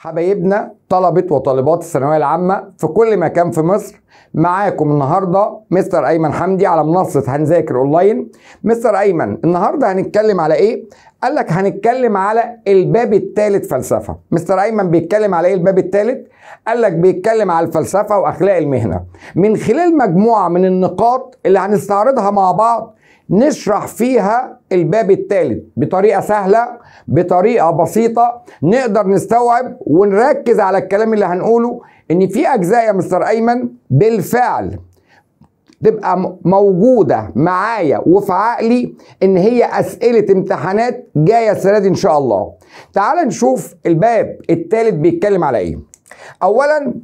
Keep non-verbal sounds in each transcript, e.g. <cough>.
حبايبنا طلبة وطالبات الثانوية العامة في كل مكان في مصر معاكم النهاردة مستر أيمن حمدي على منصة هنذاكر أونلاين مستر أيمن النهاردة هنتكلم على إيه؟ قال لك هنتكلم على الباب الثالث فلسفة مستر أيمن بيتكلم على إيه الباب الثالث؟ قال لك بيتكلم على الفلسفة وأخلاق المهنة من خلال مجموعة من النقاط اللي هنستعرضها مع بعض نشرح فيها الباب الثالث بطريقه سهله بطريقه بسيطه نقدر نستوعب ونركز على الكلام اللي هنقوله ان في اجزاء يا مستر ايمن بالفعل تبقى موجوده معايا وفي عقلي ان هي اسئله امتحانات جايه السنه دي ان شاء الله. تعال نشوف الباب الثالث بيتكلم على ايه. اولا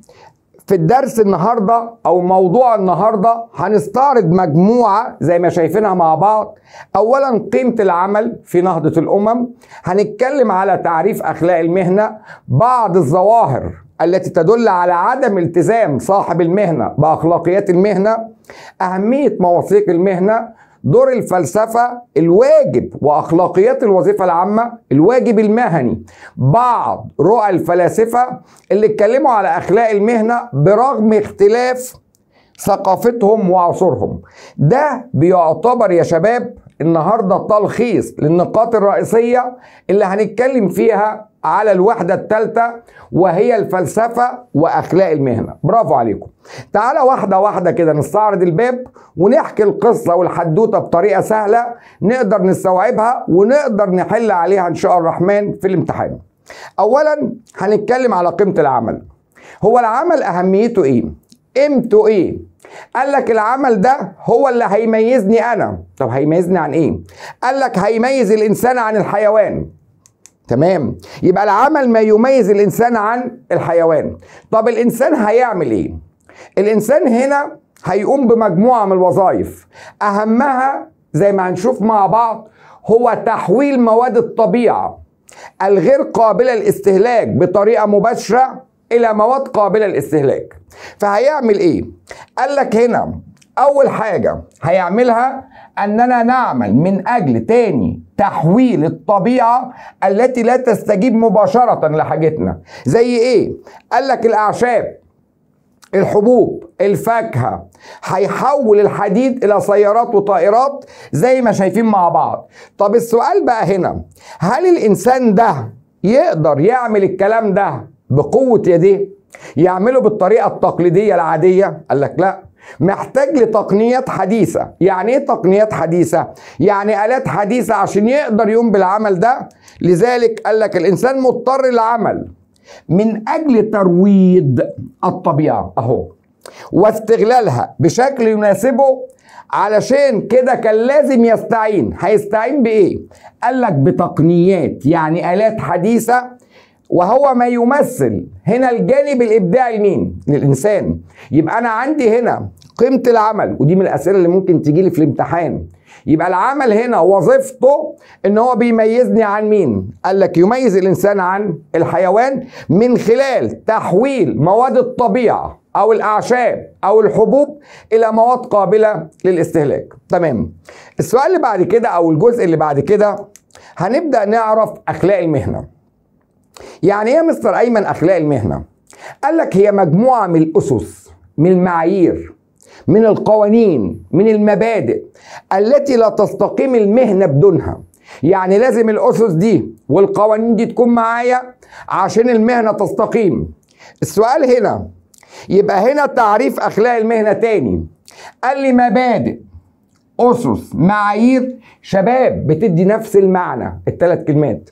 في الدرس النهاردة أو موضوع النهاردة هنستعرض مجموعة زي ما شايفينها مع بعض أولا قيمة العمل في نهضة الأمم هنتكلم على تعريف أخلاق المهنة بعض الظواهر التي تدل على عدم التزام صاحب المهنة بأخلاقيات المهنة أهمية مواثيق المهنة دور الفلسفة الواجب وأخلاقيات الوظيفة العامة الواجب المهني بعض رؤى الفلاسفة اللي اتكلموا على أخلاق المهنة برغم اختلاف ثقافتهم وعصورهم ده بيعتبر يا شباب النهاردة تلخيص للنقاط الرئيسية اللي هنتكلم فيها على الوحدة الثالثة وهي الفلسفة وأخلاق المهنة برافو عليكم تعالى واحدة واحدة كده نستعرض الباب ونحكي القصة والحدوتة بطريقة سهلة نقدر نستوعبها ونقدر نحل عليها إن شاء الرحمن في الامتحان أولا هنتكلم على قيمة العمل هو العمل أهميته إيه؟ قيمته إيه؟ قال لك العمل ده هو اللي هيميزني أنا طب هيميزني عن إيه؟ قال لك هيميز الإنسان عن الحيوان تمام يبقى العمل ما يميز الانسان عن الحيوان طب الانسان هيعمل ايه الانسان هنا هيقوم بمجموعه من الوظائف اهمها زي ما هنشوف مع بعض هو تحويل مواد الطبيعه الغير قابله للاستهلاك بطريقه مباشره الى مواد قابله للاستهلاك فهيعمل ايه قال لك هنا اول حاجه هيعملها أننا نعمل من أجل تاني تحويل الطبيعة التي لا تستجيب مباشرة لحاجتنا زي إيه؟ قال لك الأعشاب الحبوب الفاكهة هيحول الحديد إلى سيارات وطائرات زي ما شايفين مع بعض طب السؤال بقى هنا هل الإنسان ده يقدر يعمل الكلام ده بقوة يديه يعمله بالطريقة التقليدية العادية قال لك لا محتاج لتقنيات حديثة يعني ايه تقنيات حديثة؟ يعني آلات حديثة عشان يقدر يقوم بالعمل ده لذلك قال لك الإنسان مضطر للعمل من أجل ترويض الطبيعة أهو واستغلالها بشكل يناسبه علشان كده كان لازم يستعين هيستعين بايه قال لك بتقنيات يعني الات حديثه وهو ما يمثل هنا الجانب الابداعي لمين؟ للانسان يبقى انا عندي هنا قيمه العمل ودي من الاسئله اللي ممكن تجي لي في الامتحان يبقى العمل هنا وظيفته ان هو بيميزني عن مين؟ قال لك يميز الانسان عن الحيوان من خلال تحويل مواد الطبيعه او الاعشاب او الحبوب الى مواد قابله للاستهلاك تمام السؤال اللي بعد كده او الجزء اللي بعد كده هنبدا نعرف اخلاق المهنه يعني ايه مستر ايمن اخلاق المهنه قال لك هي مجموعه من الاسس من المعايير من القوانين من المبادئ التي لا تستقيم المهنه بدونها يعني لازم الاسس دي والقوانين دي تكون معايا عشان المهنه تستقيم السؤال هنا يبقى هنا تعريف اخلاق المهنه تاني قال لي مبادئ اسس معايير شباب بتدي نفس المعنى الثلاث كلمات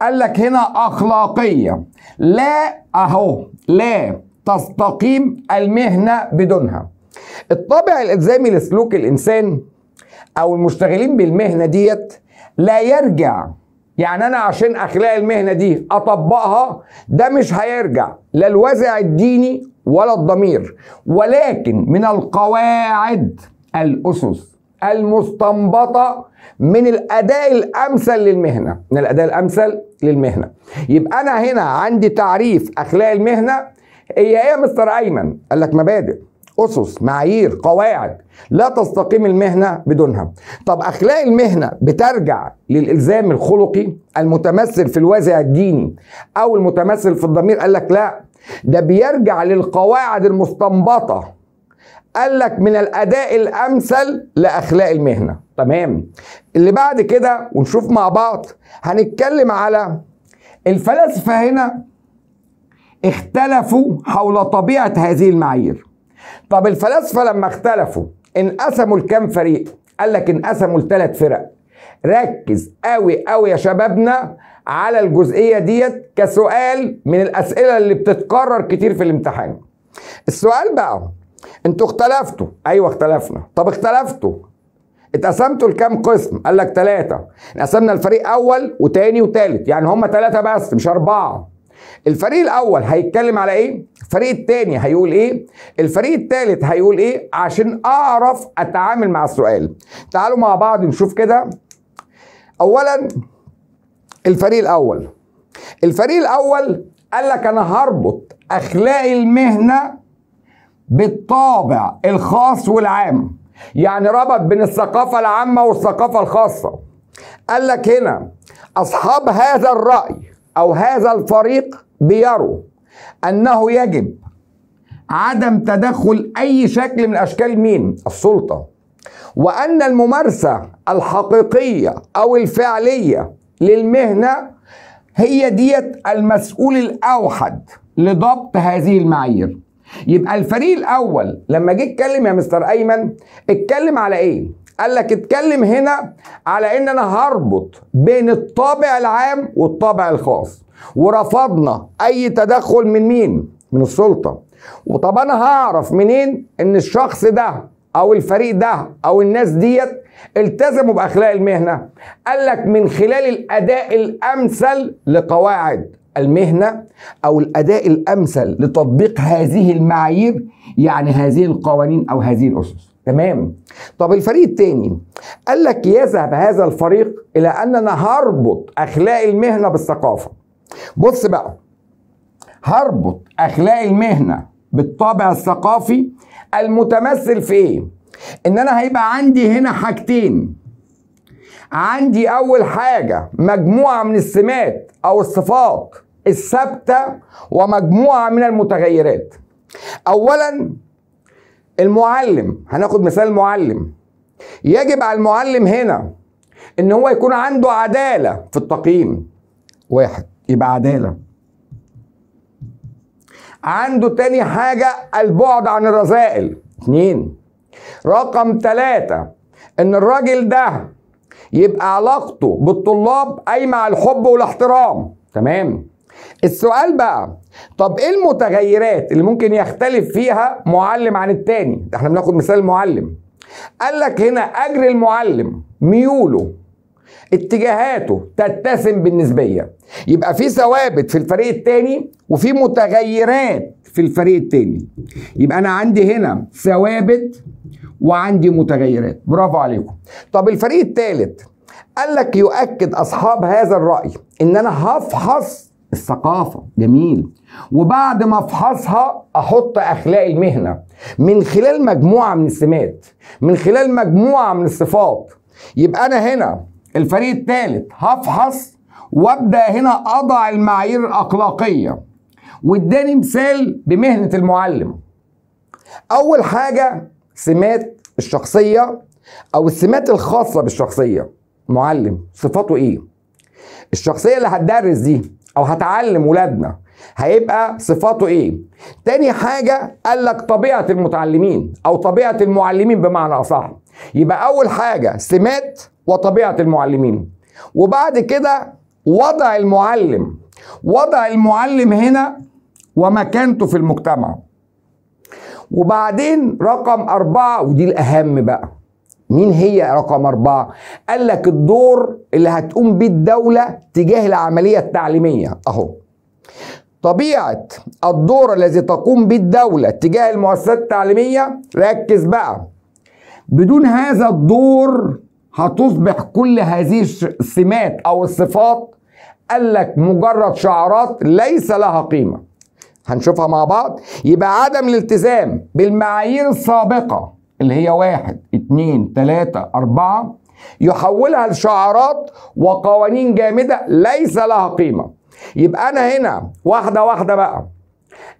قال لك هنا أخلاقية لا أهو لا تستقيم المهنة بدونها الطابع الإلزامي لسلوك الإنسان أو المشتغلين بالمهنة ديت لا يرجع يعني أنا عشان أخلاق المهنة دي أطبقها ده مش هيرجع لا الوازع الديني ولا الضمير ولكن من القواعد الأسس المستنبطة من الأداء الأمثل للمهنة من الأداء الأمثل للمهنة يبقى أنا هنا عندي تعريف أخلاق المهنة هي إيه يا مستر أيمن قال لك مبادئ أسس معايير قواعد لا تستقيم المهنة بدونها طب أخلاق المهنة بترجع للإلزام الخلقي المتمثل في الوازع الديني أو المتمثل في الضمير قال لك لا ده بيرجع للقواعد المستنبطة قال لك من الاداء الامثل لاخلاق المهنه تمام اللي بعد كده ونشوف مع بعض هنتكلم على الفلاسفه هنا اختلفوا حول طبيعه هذه المعايير طب الفلاسفه لما اختلفوا انقسموا لكام فريق قال لك انقسموا لثلاث فرق ركز قوي قوي يا شبابنا على الجزئيه ديت كسؤال من الاسئله اللي بتتكرر كتير في الامتحان السؤال بقى انتوا اختلفتوا ايوه اختلفنا طب اختلفتوا اتقسمتوا لكام قسم قال لك ثلاثة قسمنا الفريق اول وتاني وتالت يعني هم ثلاثة بس مش اربعة الفريق الاول هيتكلم على ايه الفريق التاني هيقول ايه الفريق التالت هيقول ايه عشان اعرف اتعامل مع السؤال تعالوا مع بعض نشوف كده اولا الفريق الاول الفريق الاول قال لك انا هربط اخلاق المهنه بالطابع الخاص والعام يعني ربط بين الثقافة العامة والثقافة الخاصة قال لك هنا أصحاب هذا الرأي أو هذا الفريق بيروا أنه يجب عدم تدخل أي شكل من أشكال مين السلطة وأن الممارسة الحقيقية أو الفعلية للمهنة هي ديت المسؤول الأوحد لضبط هذه المعايير يبقى الفريق الاول لما جه اتكلم يا مستر ايمن اتكلم على ايه قال لك اتكلم هنا على ان انا هربط بين الطابع العام والطابع الخاص ورفضنا اي تدخل من مين من السلطه وطب انا هعرف منين ان الشخص ده او الفريق ده او الناس ديت التزموا باخلاق المهنه قال لك من خلال الاداء الامثل لقواعد المهنة أو الأداء الأمثل لتطبيق هذه المعايير يعني هذه القوانين أو هذه الأسس تمام طب الفريق الثاني قال لك يذهب هذا الفريق إلى أننا هربط أخلاق المهنة بالثقافة بص بقى هربط أخلاق المهنة بالطابع الثقافي المتمثل في إيه؟ إن أنا هيبقى عندي هنا حاجتين عندي أول حاجة مجموعة من السمات أو الصفات الثابتة ومجموعة من المتغيرات أولا المعلم هناخد مثال معلم يجب على المعلم هنا ان هو يكون عنده عدالة في التقييم واحد يبقى عدالة عنده تاني حاجة البعد عن الرذائل اتنين رقم تلاتة ان الراجل ده يبقى علاقته بالطلاب قايمه على الحب والاحترام تمام السؤال بقى طب ايه المتغيرات اللي ممكن يختلف فيها معلم عن التاني ده احنا بناخد مثال المعلم قال لك هنا اجر المعلم ميوله اتجاهاته تتسم بالنسبيه يبقى في ثوابت في الفريق التاني وفي متغيرات في الفريق التاني يبقى انا عندي هنا ثوابت وعندي متغيرات برافو عليكم طب الفريق الثالث قال لك يؤكد اصحاب هذا الراي ان انا هفحص الثقافه جميل وبعد ما افحصها احط اخلاق المهنه من خلال مجموعه من السمات من خلال مجموعه من الصفات يبقى انا هنا الفريق الثالث هفحص وابدا هنا اضع المعايير الاخلاقيه واداني مثال بمهنة المعلم أول حاجة سمات الشخصية أو السمات الخاصة بالشخصية معلم صفاته إيه الشخصية اللي هتدرس دي أو هتعلم ولادنا هيبقى صفاته إيه تاني حاجة قال لك طبيعة المتعلمين أو طبيعة المعلمين بمعنى أصح يبقى أول حاجة سمات وطبيعة المعلمين وبعد كده وضع المعلم وضع المعلم هنا ومكانته في المجتمع وبعدين رقم أربعة ودي الأهم بقى مين هي رقم أربعة؟ قال لك الدور اللي هتقوم به الدولة تجاه العملية التعليمية أهو طبيعة الدور الذي تقوم به الدولة تجاه المؤسسات التعليمية ركز بقى بدون هذا الدور هتصبح كل هذه السمات أو الصفات قال لك مجرد شعارات ليس لها قيمه هنشوفها مع بعض يبقى عدم الالتزام بالمعايير السابقة اللي هي واحد اتنين تلاتة أربعة يحولها لشعارات وقوانين جامدة ليس لها قيمة يبقى أنا هنا واحدة واحدة بقى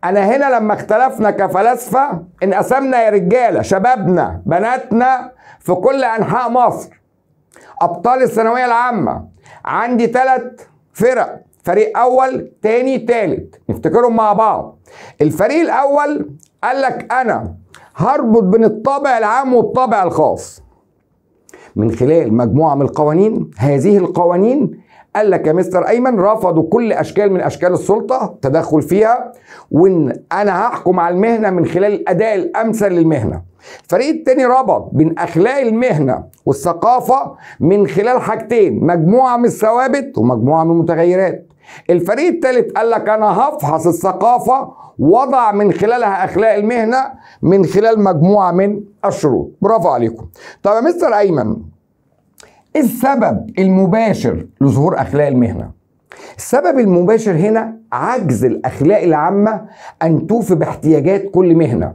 أنا هنا لما اختلفنا كفلاسفة انقسمنا يا رجالة شبابنا بناتنا في كل أنحاء مصر أبطال الثانوية العامة عندي ثلاث فرق فريق اول تاني تالت نفتكرهم مع بعض الفريق الاول قال لك انا هربط بين الطابع العام والطابع الخاص من خلال مجموعه من القوانين هذه القوانين قال لك يا مستر ايمن رفضوا كل اشكال من اشكال السلطه تدخل فيها وان انا هحكم على المهنه من خلال الاداء الامثل للمهنه الفريق التاني ربط بين اخلاق المهنه والثقافه من خلال حاجتين مجموعه من الثوابت ومجموعه من المتغيرات الفريق الثالث قال لك انا هفحص الثقافه وضع من خلالها اخلاق المهنه من خلال مجموعه من الشروط برافو عليكم طب يا مستر ايمن ايه السبب المباشر لظهور اخلاق المهنه السبب المباشر هنا عجز الاخلاق العامه ان توفي باحتياجات كل مهنه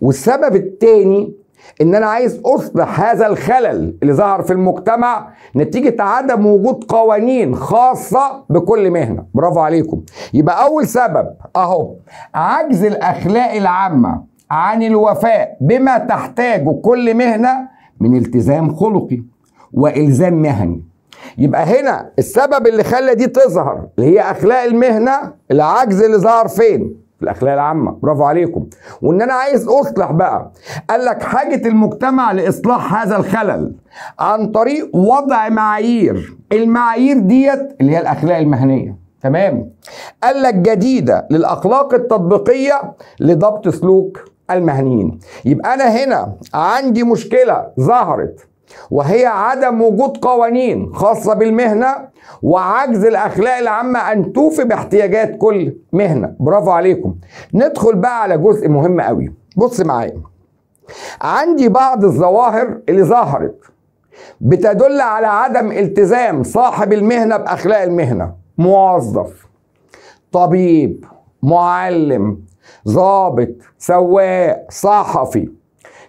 والسبب الثاني ان انا عايز اصلح هذا الخلل اللي ظهر في المجتمع نتيجه عدم وجود قوانين خاصه بكل مهنه برافو عليكم يبقى اول سبب اهو عجز الاخلاق العامه عن الوفاء بما تحتاجه كل مهنه من التزام خلقي والزام مهني يبقى هنا السبب اللي خلى دي تظهر اللي هي اخلاق المهنه العجز اللي ظهر فين الاخلاق العامه برافو عليكم وان انا عايز اصلح بقى قال لك حاجه المجتمع لاصلاح هذا الخلل عن طريق وضع معايير المعايير ديت اللي هي الاخلاق المهنيه تمام قال لك جديده للاخلاق التطبيقيه لضبط سلوك المهنيين يبقى انا هنا عندي مشكله ظهرت وهي عدم وجود قوانين خاصة بالمهنة وعجز الأخلاق العامة أن توفي باحتياجات كل مهنة برافو عليكم ندخل بقى على جزء مهم قوي بص معايا عندي بعض الظواهر اللي ظهرت بتدل على عدم التزام صاحب المهنة بأخلاق المهنة موظف طبيب معلم ظابط سواق صحفي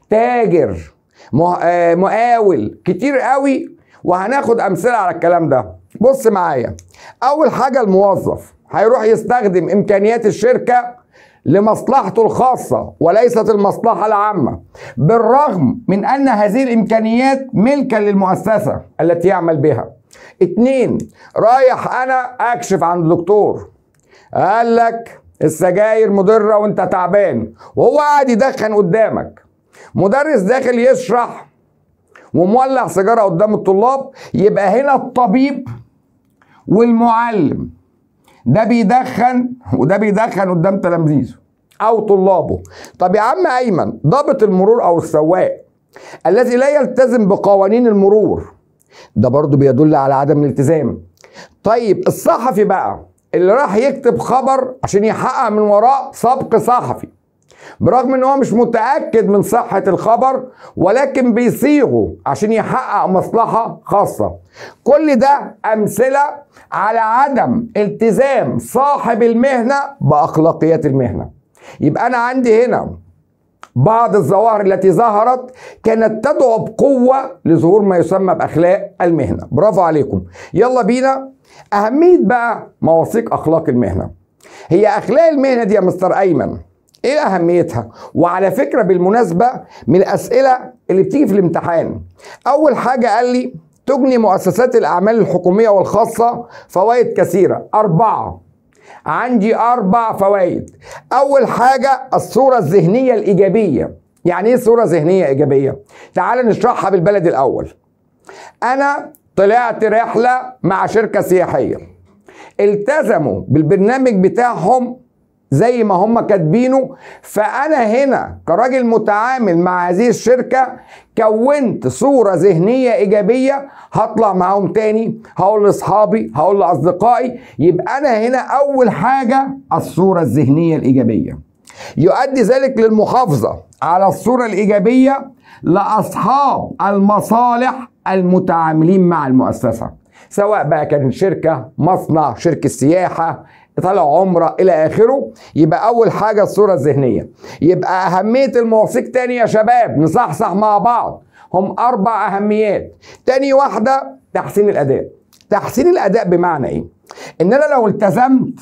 تاجر آه، مقاول كتير قوي وهناخد امثله على الكلام ده بص معايا اول حاجه الموظف هيروح يستخدم امكانيات الشركه لمصلحته الخاصه وليست المصلحه العامه بالرغم من ان هذه الامكانيات ملكا للمؤسسه التي يعمل بها اتنين رايح انا اكشف عند دكتور قال لك السجاير مضره وانت تعبان وهو قاعد يدخن قدامك مدرس داخل يشرح ومولع سيجاره قدام الطلاب يبقى هنا الطبيب والمعلم ده بيدخن وده بيدخن قدام تلاميذه او طلابه طب يا عم ايمن ضابط المرور او السواق الذي لا يلتزم بقوانين المرور ده برضه بيدل على عدم الالتزام طيب الصحفي بقى اللي راح يكتب خبر عشان يحقق من وراه سبق صحفي برغم ان هو مش متاكد من صحه الخبر ولكن بيصيغه عشان يحقق مصلحه خاصه كل ده امثله على عدم التزام صاحب المهنه باخلاقيات المهنه يبقى انا عندي هنا بعض الظواهر التي ظهرت كانت تدعو بقوه لظهور ما يسمى باخلاق المهنه برافو عليكم يلا بينا اهميه بقى مواثيق اخلاق المهنه هي اخلاق المهنه دي يا مستر ايمن ايه اهميتها وعلى فكره بالمناسبه من الاسئله اللي بتيجي في الامتحان اول حاجه قال لي تجني مؤسسات الاعمال الحكوميه والخاصه فوائد كثيره اربعه عندي اربع فوائد اول حاجه الصوره الذهنيه الايجابيه يعني ايه صوره ذهنيه ايجابيه تعال نشرحها بالبلد الاول انا طلعت رحله مع شركه سياحيه التزموا بالبرنامج بتاعهم زي ما هم كاتبينه فانا هنا كراجل متعامل مع هذه الشركه كونت صوره ذهنيه ايجابيه هطلع معاهم تاني هقول لاصحابي هقول لاصدقائي يبقى انا هنا اول حاجه الصوره الذهنيه الايجابيه يؤدي ذلك للمحافظه على الصوره الايجابيه لاصحاب المصالح المتعاملين مع المؤسسه سواء بقى كانت شركة مصنع شركة سياحة طلع عمره الى اخره يبقى اول حاجه الصوره الذهنيه يبقى اهميه المواثيق تاني يا شباب نصحصح مع بعض هم اربع اهميات تاني واحده تحسين الاداء تحسين الاداء بمعنى ايه ان انا لو التزمت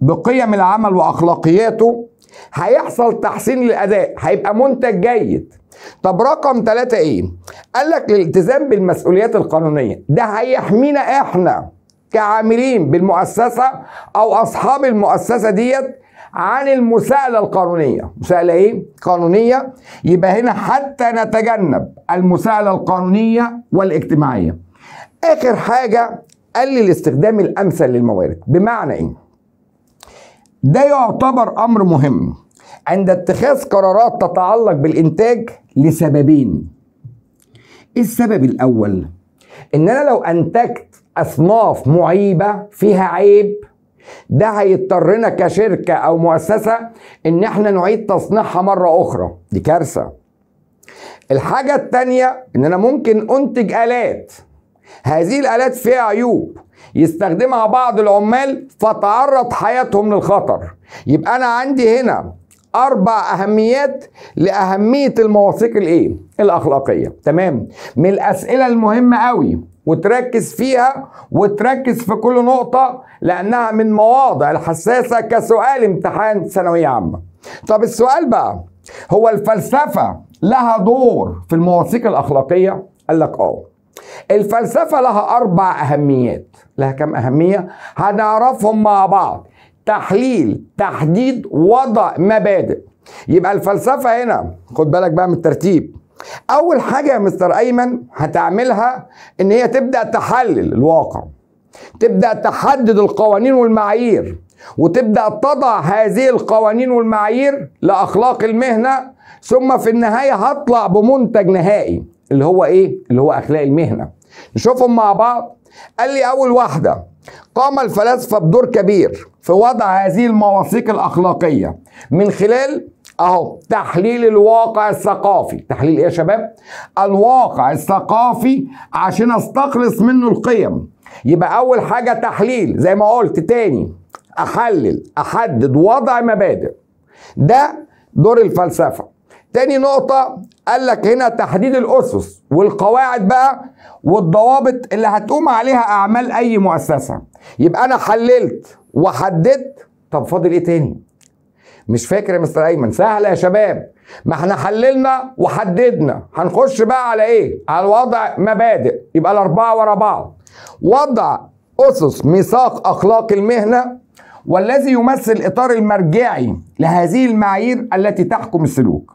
بقيم العمل واخلاقياته هيحصل تحسين للاداء هيبقى منتج جيد طب رقم ثلاثة ايه قال لك الالتزام بالمسؤوليات القانونية ده هيحمينا احنا كعاملين بالمؤسسة أو أصحاب المؤسسة ديت عن المساءلة القانونية مساءلة إيه؟ قانونية يبقى هنا حتى نتجنب المساءلة القانونية والاجتماعية آخر حاجة قلل استخدام الأمثل للموارد بمعنى إيه؟ ده يعتبر أمر مهم عند اتخاذ قرارات تتعلق بالإنتاج لسببين السبب الأول إن أنا لو أنتجت اصناف معيبه فيها عيب ده هيضطرنا كشركه او مؤسسه ان احنا نعيد تصنيعها مره اخرى دي كارثه الحاجه الثانيه ان انا ممكن انتج الات هذه الالات فيها عيوب يستخدمها بعض العمال فتعرض حياتهم للخطر يبقى انا عندي هنا اربع اهميات لاهميه المواثيق الايه الاخلاقيه تمام من الاسئله المهمه قوي وتركز فيها وتركز في كل نقطة لأنها من مواضع الحساسة كسؤال امتحان ثانوية عامة طب السؤال بقى هو الفلسفة لها دور في المواثيق الأخلاقية؟ قال لك آه الفلسفة لها أربع أهميات لها كم أهمية؟ هنعرفهم مع بعض تحليل تحديد وضع مبادئ يبقى الفلسفة هنا خد بالك بقى من الترتيب اول حاجه يا مستر ايمن هتعملها ان هي تبدا تحلل الواقع تبدا تحدد القوانين والمعايير وتبدا تضع هذه القوانين والمعايير لاخلاق المهنه ثم في النهايه هطلع بمنتج نهائي اللي هو ايه اللي هو اخلاق المهنه نشوفهم مع بعض قال لي اول واحده قام الفلاسفه بدور كبير في وضع هذه المواثيق الاخلاقيه من خلال اهو تحليل الواقع الثقافي تحليل ايه يا شباب الواقع الثقافي عشان استخلص منه القيم يبقى اول حاجه تحليل زي ما قلت تاني احلل احدد وضع مبادئ ده دور الفلسفه تاني نقطه قال لك هنا تحديد الاسس والقواعد بقى والضوابط اللي هتقوم عليها اعمال اي مؤسسه يبقى انا حللت وحددت طب فاضل ايه تاني مش فاكر يا مستر ايمن سهله يا شباب ما احنا حللنا وحددنا هنخش بقى على ايه على وضع مبادئ يبقى الاربعه ورا بعض وضع اسس ميثاق اخلاق المهنه والذي يمثل اطار المرجعي لهذه المعايير التي تحكم السلوك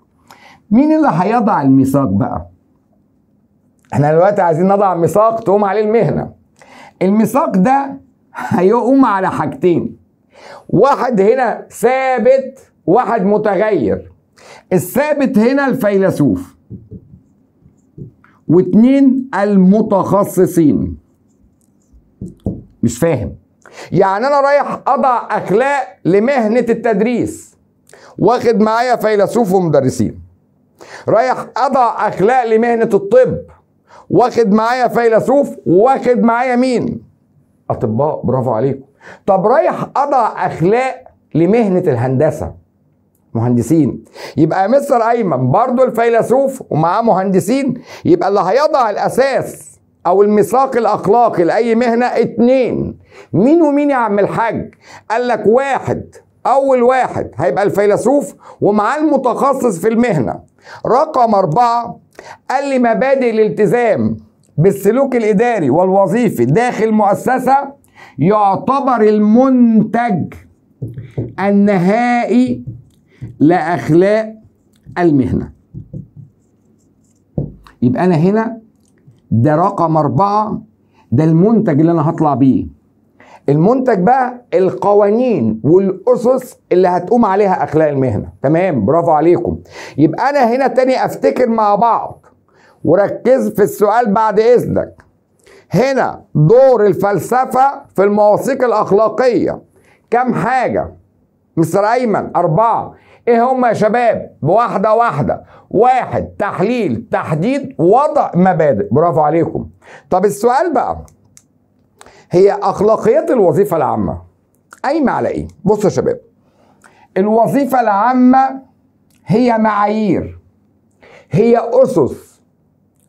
مين اللي هيضع الميثاق بقى احنا دلوقتي عايزين نضع ميثاق تقوم عليه المهنه الميثاق ده هيقوم على حاجتين واحد هنا ثابت واحد متغير الثابت هنا الفيلسوف واتنين المتخصصين مش فاهم يعني انا رايح اضع اخلاق لمهنه التدريس واخد معايا فيلسوف ومدرسين رايح اضع اخلاق لمهنه الطب واخد معايا فيلسوف واخد معايا مين اطباء برافو عليكم طب رايح اضع اخلاق لمهنه الهندسه مهندسين يبقى مستر ايمن برضه الفيلسوف ومعاه مهندسين يبقى اللي هيضع الاساس او الميثاق الاخلاقي لاي مهنه اتنين مين ومين يا عم الحاج قال لك واحد اول واحد هيبقى الفيلسوف ومعاه المتخصص في المهنه رقم اربعه قال لي مبادئ الالتزام بالسلوك الإداري والوظيفي داخل مؤسسة يعتبر المنتج النهائي لأخلاق المهنة يبقى أنا هنا ده رقم أربعة ده المنتج اللي أنا هطلع بيه المنتج بقى القوانين والاسس اللي هتقوم عليها اخلاق المهنه تمام برافو عليكم يبقى انا هنا تاني افتكر مع بعض وركز في السؤال بعد إذنك هنا دور الفلسفة في المواثيق الأخلاقية كم حاجة مستر أيمن أربعة إيه هم يا شباب بواحدة واحدة واحد تحليل تحديد وضع مبادئ برافو عليكم طب السؤال بقى هي أخلاقيات الوظيفة العامة قايمة على إيه؟ بصوا يا شباب الوظيفة العامة هي معايير هي أسس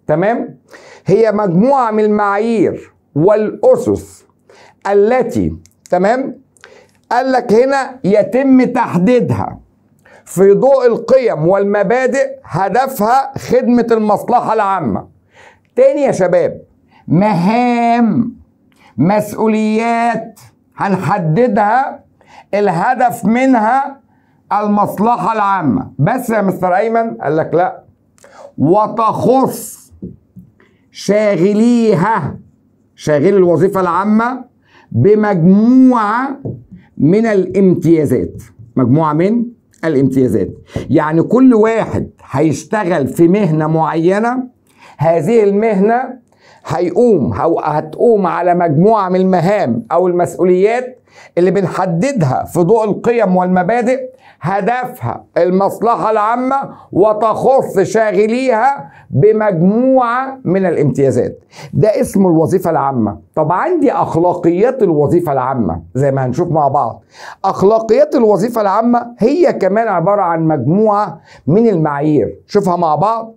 تمام هي مجموعه من المعايير والاسس التي تمام قال لك هنا يتم تحديدها في ضوء القيم والمبادئ هدفها خدمه المصلحه العامه تاني يا شباب مهام مسؤوليات هنحددها الهدف منها المصلحة العامة بس يا مستر أيمن قال لك لا وتخص شاغليها شاغل الوظيفة العامة بمجموعة من الامتيازات مجموعة من الامتيازات يعني كل واحد هيشتغل في مهنة معينة هذه المهنة هيقوم أو هتقوم على مجموعة من المهام أو المسؤوليات اللي بنحددها في ضوء القيم والمبادئ هدفها المصلحة العامة وتخص شاغليها بمجموعة من الامتيازات ده اسم الوظيفة العامة طب عندي أخلاقيات الوظيفة العامة زي ما هنشوف مع بعض أخلاقيات الوظيفة العامة هي كمان عبارة عن مجموعة من المعايير شوفها مع بعض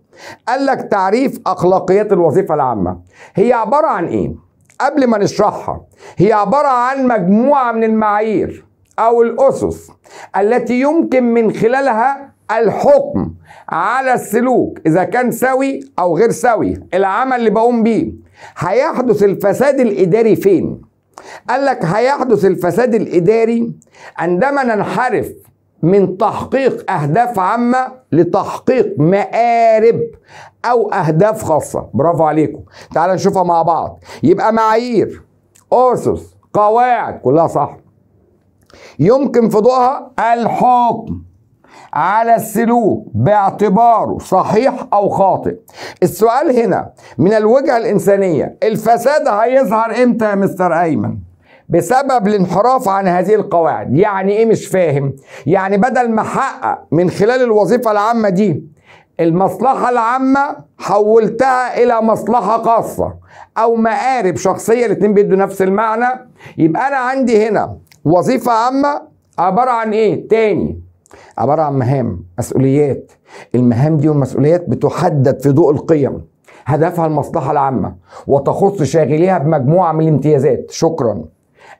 قال لك تعريف أخلاقيات الوظيفة العامة هي عبارة عن إيه؟ قبل ما نشرحها هي عبارة عن مجموعة من المعايير أو الأسس التي يمكن من خلالها الحكم على السلوك إذا كان سوي أو غير سوي العمل اللي بقوم بيه هيحدث الفساد الإداري فين؟ قال لك هيحدث الفساد الإداري عندما ننحرف من تحقيق أهداف عامة لتحقيق مآرب أو أهداف خاصة برافو عليكم تعال نشوفها مع بعض يبقى معايير أسس قواعد كلها صح يمكن في ضوءها الحكم على السلوك باعتباره صحيح او خاطئ السؤال هنا من الوجهه الانسانيه الفساد هيظهر امتى يا مستر ايمن بسبب الانحراف عن هذه القواعد يعني ايه مش فاهم يعني بدل ما احقق من خلال الوظيفه العامه دي المصلحة العامة حولتها إلى مصلحة خاصة أو مقارب شخصية الاتنين بيدوا نفس المعنى يبقى أنا عندي هنا وظيفة عامة عبارة عن إيه؟ تاني عبارة عن مهام مسؤوليات المهام دي والمسؤوليات بتحدد في ضوء القيم هدفها المصلحة العامة وتخص شاغليها بمجموعة من الامتيازات شكرا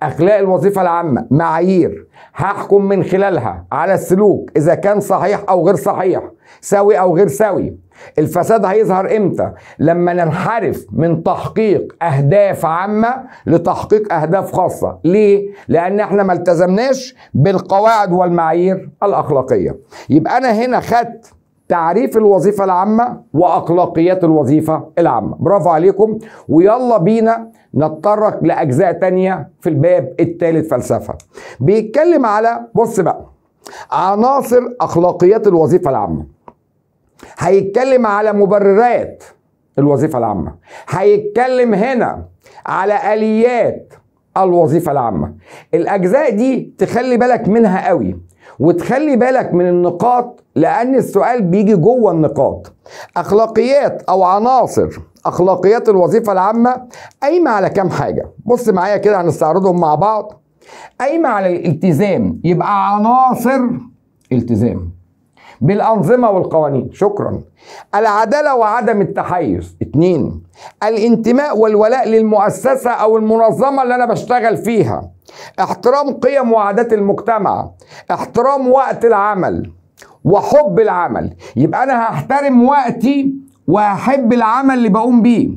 أخلاق الوظيفة العامة معايير هحكم من خلالها على السلوك إذا كان صحيح أو غير صحيح سوي أو غير سوي الفساد هيظهر امتى لما ننحرف من تحقيق اهداف عامه لتحقيق اهداف خاصه ليه لان احنا ما التزمناش بالقواعد والمعايير الاخلاقيه يبقى انا هنا خدت تعريف الوظيفه العامه واخلاقيات الوظيفه العامه برافو عليكم ويلا بينا نتطرق لاجزاء تانية في الباب الثالث فلسفه بيتكلم على بص بقى عناصر اخلاقيات الوظيفه العامه هيتكلم على مبررات الوظيفة العامة هيتكلم هنا على آليات الوظيفة العامة الأجزاء دي تخلي بالك منها قوي وتخلي بالك من النقاط لأن السؤال بيجي جوه النقاط أخلاقيات أو عناصر أخلاقيات الوظيفة العامة قايمة على كام حاجة بص معايا كده هنستعرضهم مع بعض قايمة على الالتزام يبقى عناصر التزام بالأنظمة والقوانين شكرا العدالة وعدم التحيز اتنين الانتماء والولاء للمؤسسة أو المنظمة اللي أنا بشتغل فيها احترام قيم وعادات المجتمع احترام وقت العمل وحب العمل يبقى أنا هحترم وقتي وهحب العمل اللي بقوم بيه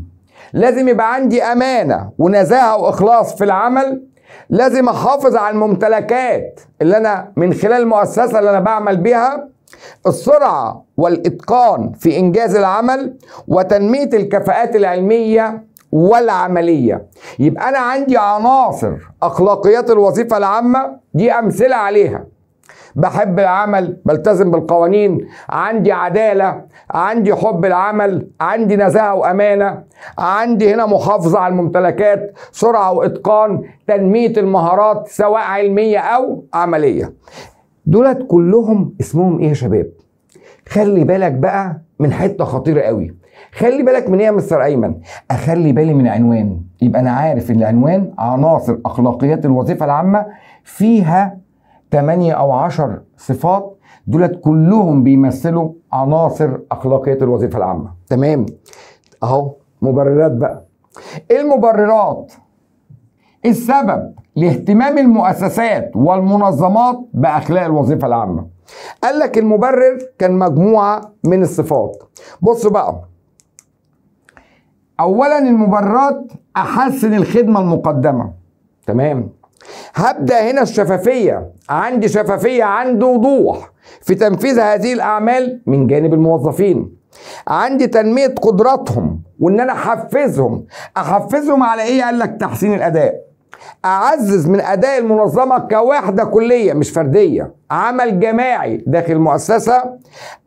لازم يبقى عندي أمانة ونزاهة وإخلاص في العمل لازم احافظ على الممتلكات اللي انا من خلال المؤسسه اللي انا بعمل بيها السرعة والإتقان في إنجاز العمل وتنمية الكفاءات العلمية والعملية يبقى أنا عندي عناصر أخلاقيات الوظيفة العامة دي أمثلة عليها بحب العمل بلتزم بالقوانين عندي عدالة عندي حب العمل عندي نزاهة وأمانة عندي هنا محافظة على الممتلكات سرعة وإتقان تنمية المهارات سواء علمية أو عملية دولت كلهم اسمهم ايه يا شباب خلي بالك بقى من حته خطيره قوي خلي بالك من ايه يا مستر ايمن اخلي بالي من عنوان يبقى انا عارف ان العنوان عناصر اخلاقيات الوظيفه العامه فيها 8 او 10 صفات دولت كلهم بيمثلوا عناصر اخلاقيات الوظيفه العامه تمام اهو مبررات بقى المبررات السبب لاهتمام المؤسسات والمنظمات باخلاق الوظيفه العامه قال لك المبرر كان مجموعه من الصفات بص بقى اولا المبررات احسن الخدمه المقدمه تمام هبدا هنا الشفافيه عندي شفافيه عندي وضوح في تنفيذ هذه الاعمال من جانب الموظفين عندي تنميه قدراتهم وان انا احفزهم احفزهم على ايه قال لك تحسين الاداء اعزز من اداء المنظمه كوحده كليه مش فرديه عمل جماعي داخل المؤسسه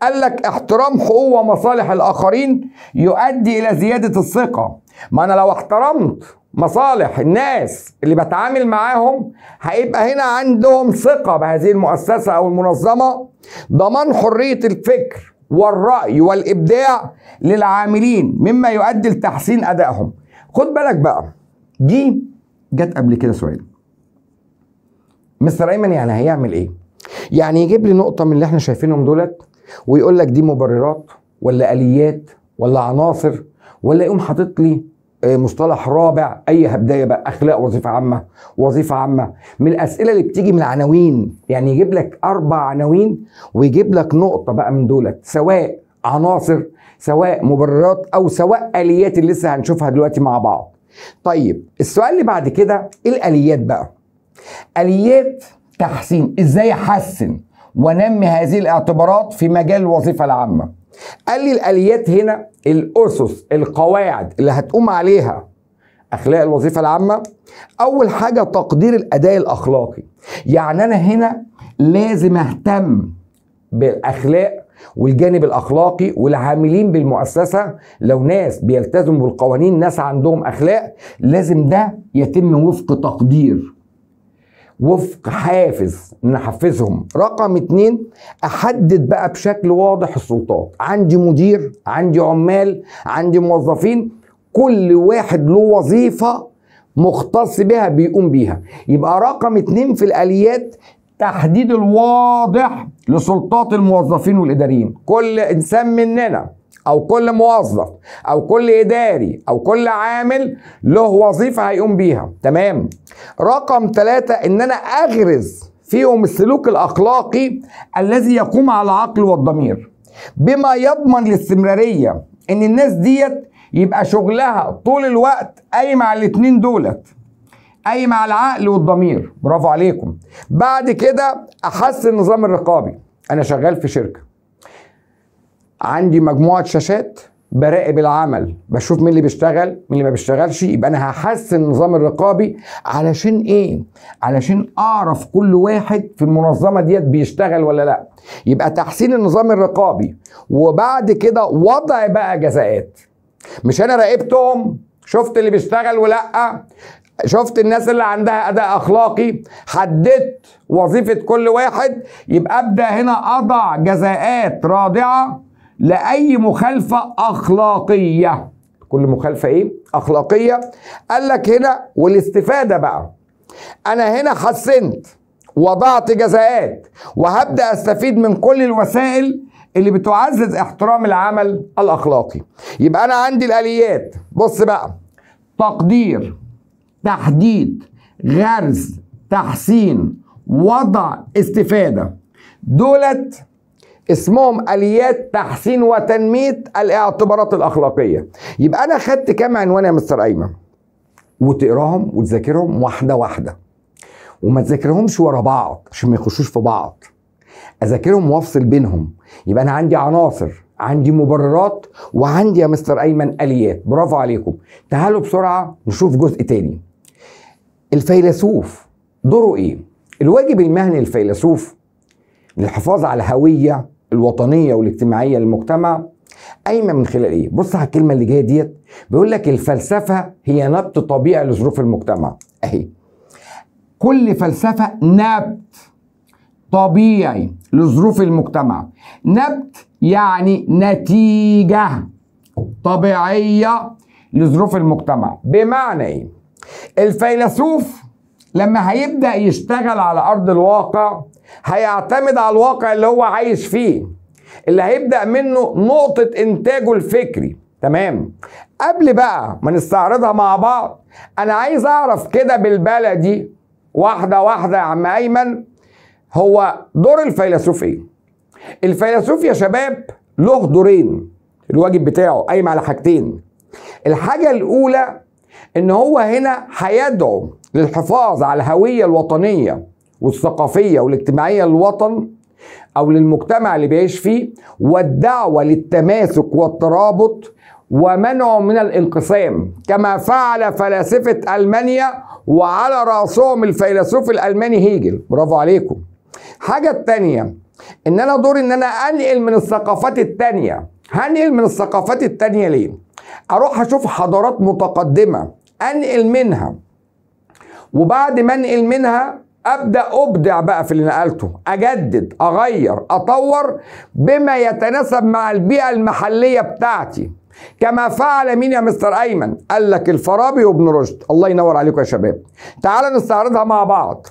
قال لك احترام حقوق ومصالح الاخرين يؤدي الى زياده الثقه ما انا لو احترمت مصالح الناس اللي بتعامل معاهم هيبقى هنا عندهم ثقه بهذه المؤسسه او المنظمه ضمان حريه الفكر والراي والابداع للعاملين مما يؤدي لتحسين ادائهم خد بالك بقى دي جت قبل كده سؤال مستر ايمن يعني هيعمل ايه يعني يجيب لي نقطه من اللي احنا شايفينهم دولت ويقول لك دي مبررات ولا اليات ولا عناصر ولا يقوم حاطط لي آه، مصطلح رابع اي هبدايه بقى اخلاق وظيفه عامه وظيفه عامه من الاسئله اللي بتيجي من العناوين يعني يجيب لك اربع عناوين ويجيب لك نقطه بقى من دولت سواء عناصر سواء مبررات او سواء اليات اللي لسه هنشوفها دلوقتي مع بعض طيب السؤال اللي بعد كده ايه الاليات بقى اليات تحسين ازاي احسن وانمي هذه الاعتبارات في مجال الوظيفه العامه قال لي الاليات هنا الاسس القواعد اللي هتقوم عليها اخلاق الوظيفه العامه اول حاجه تقدير الاداء الاخلاقي يعني انا هنا لازم اهتم بالاخلاق والجانب الاخلاقي والعاملين بالمؤسسه لو ناس بيلتزموا بالقوانين ناس عندهم اخلاق لازم ده يتم وفق تقدير وفق حافز نحفزهم رقم اتنين احدد بقى بشكل واضح السلطات عندي مدير عندي عمال عندي موظفين كل واحد له وظيفه مختص بها بيقوم بيها يبقى رقم اتنين في الاليات التحديد الواضح لسلطات الموظفين والإداريين كل إنسان مننا أو كل موظف أو كل إداري أو كل عامل له وظيفة هيقوم بيها تمام رقم ثلاثة إن أنا أغرز فيهم السلوك الأخلاقي الذي يقوم على العقل والضمير بما يضمن الاستمرارية إن الناس ديت يبقى شغلها طول الوقت قايم على الاتنين دولت اي مع العقل والضمير برافو عليكم بعد كده احسن النظام الرقابي انا شغال في شركه عندي مجموعه شاشات براقب العمل بشوف مين اللي بيشتغل مين اللي ما بيشتغلش يبقى انا هحسن النظام الرقابي علشان ايه علشان اعرف كل واحد في المنظمه ديت بيشتغل ولا لا يبقى تحسين النظام الرقابي وبعد كده وضع بقى جزاءات مش انا راقبتهم شفت اللي بيشتغل ولا شفت الناس اللي عندها اداء اخلاقي حددت وظيفه كل واحد يبقى ابدا هنا اضع جزاءات رادعه لاي مخالفه اخلاقيه كل مخالفه ايه اخلاقيه قال لك هنا والاستفاده بقى انا هنا حسنت وضعت جزاءات وهبدا استفيد من كل الوسائل اللي بتعزز احترام العمل الاخلاقي يبقى انا عندي الاليات بص بقى تقدير تحديد غرز تحسين وضع استفادة دولت اسمهم اليات تحسين وتنميه الاعتبارات الاخلاقيه يبقى انا خدت كام عنوان يا مستر ايمن وتقراهم وتذاكرهم واحده واحده وما تذاكرهمش ورا بعض عشان ما يخشوش في بعض اذاكرهم وافصل بينهم يبقى انا عندي عناصر عندي مبررات وعندي يا مستر ايمن اليات برافو عليكم تعالوا بسرعه نشوف جزء تاني الفيلسوف دوره ايه؟ الواجب المهني للفيلسوف للحفاظ على الهويه الوطنيه والاجتماعيه للمجتمع قايمه من خلال ايه؟ بص على الكلمه اللي جايه ديت بيقول لك الفلسفه هي نبت طبيعي لظروف المجتمع اهي كل فلسفه نبت طبيعي لظروف المجتمع نبت يعني نتيجه طبيعيه لظروف المجتمع بمعنى ايه؟ الفيلسوف لما هيبدأ يشتغل على أرض الواقع هيعتمد على الواقع اللي هو عايش فيه اللي هيبدأ منه نقطة إنتاجه الفكري تمام قبل بقى ما نستعرضها مع بعض أنا عايز أعرف كده بالبلدي واحدة واحدة يا عم أيمن هو دور الفيلسوف إيه؟ الفيلسوف يا شباب له دورين الواجب بتاعه قايم على حاجتين الحاجة الأولى ان هو هنا هيدعو للحفاظ على الهويه الوطنيه والثقافيه والاجتماعيه للوطن او للمجتمع اللي بيعيش فيه والدعوه للتماسك والترابط ومنع من الانقسام كما فعل فلاسفه المانيا وعلى راسهم الفيلسوف الالماني هيجل برافو عليكم حاجه الثانيه ان انا دوري ان انا انقل من الثقافات الثانيه هنقل من الثقافات الثانيه ليه اروح اشوف حضارات متقدمه انقل منها وبعد ما انقل منها ابدا ابدع بقى في اللي نقلته اجدد اغير اطور بما يتناسب مع البيئه المحليه بتاعتي كما فعل مين يا مستر ايمن قال لك الفارابي وابن رشد الله ينور عليكم يا شباب تعال نستعرضها مع بعض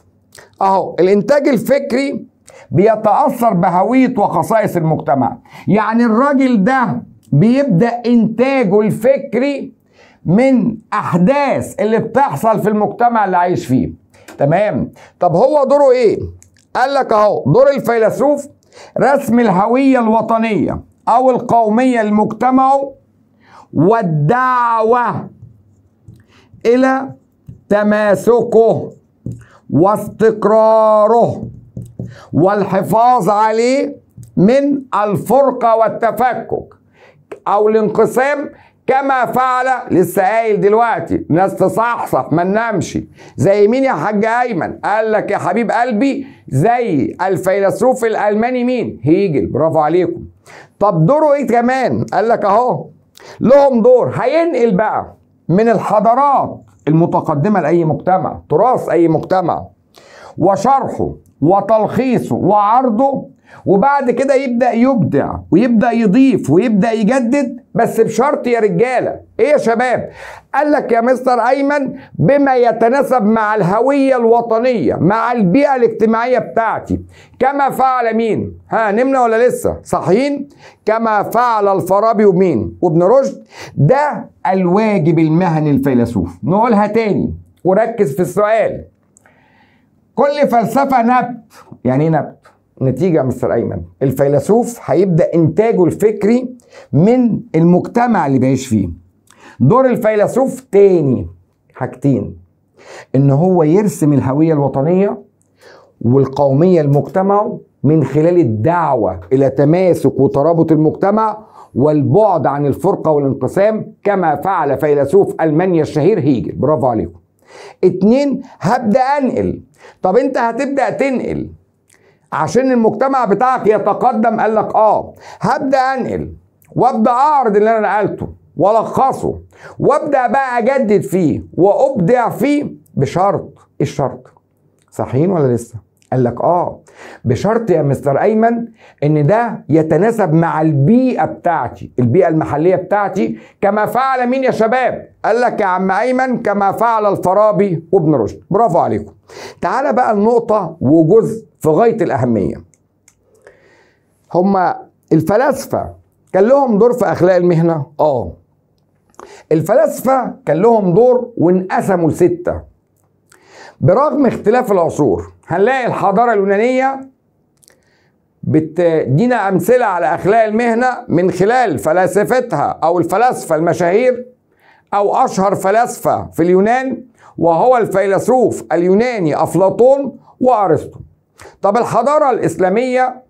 اهو الانتاج الفكري بيتاثر بهويه وخصائص المجتمع يعني الراجل ده بيبدأ إنتاجه الفكري من أحداث اللي بتحصل في المجتمع اللي عايش فيه تمام طب هو دوره إيه؟ قال لك أهو دور الفيلسوف رسم الهوية الوطنية أو القومية لمجتمعه والدعوة إلى تماسكه واستقراره والحفاظ عليه من الفرقة والتفكك أو الانقسام كما فعل لسه قايل دلوقتي ناس تصحصح ما ننامش زي مين يا حاج ايمن قال لك يا حبيب قلبي زي الفيلسوف الالماني مين هيجل برافو عليكم طب دوره ايه كمان قال لك اهو لهم دور هينقل بقى من الحضارات المتقدمه لاي مجتمع تراث اي مجتمع وشرحه وتلخيصه وعرضه وبعد كده يبدا يبدع ويبدا يضيف ويبدا يجدد بس بشرط يا رجاله ايه يا شباب قال لك يا مستر ايمن بما يتناسب مع الهويه الوطنيه مع البيئه الاجتماعيه بتاعتي كما فعل مين ها نمنا ولا لسه صحيين كما فعل الفارابي ومين وابن رشد ده الواجب المهني الفيلسوف نقولها تاني وركز في السؤال كل فلسفه نبت يعني ايه نبت نتيجه مستر ايمن الفيلسوف هيبدا انتاجه الفكري من المجتمع اللي بيعيش فيه دور الفيلسوف تاني حاجتين ان هو يرسم الهويه الوطنيه والقوميه لمجتمعه من خلال الدعوه الى تماسك وترابط المجتمع والبعد عن الفرقه والانقسام كما فعل فيلسوف المانيا الشهير هيجل برافو عليكم اتنين هبدا انقل طب انت هتبدا تنقل عشان المجتمع بتاعك يتقدم قال لك اه هبدا انقل وابدا اعرض اللي انا نقلته والخصه وابدا بقى اجدد فيه وابدع فيه بشرط إيه الشرط صحيين ولا لسه قال لك اه بشرط يا مستر ايمن ان ده يتناسب مع البيئه بتاعتي البيئه المحليه بتاعتي كما فعل مين يا شباب قال لك يا عم ايمن كما فعل الفارابي وابن رشد برافو عليكم تعال بقى النقطه وجزء في غاية الأهمية هما الفلاسفة كان لهم دور في أخلاق المهنة؟ آه الفلاسفة كان لهم دور وانقسموا لستة برغم اختلاف العصور هنلاقي الحضارة اليونانية بتدينا أمثلة على أخلاق المهنة من خلال فلاسفتها أو الفلاسفة المشاهير أو أشهر فلاسفة في اليونان وهو الفيلسوف اليوناني أفلاطون وأرسطو طب الحضارة الإسلامية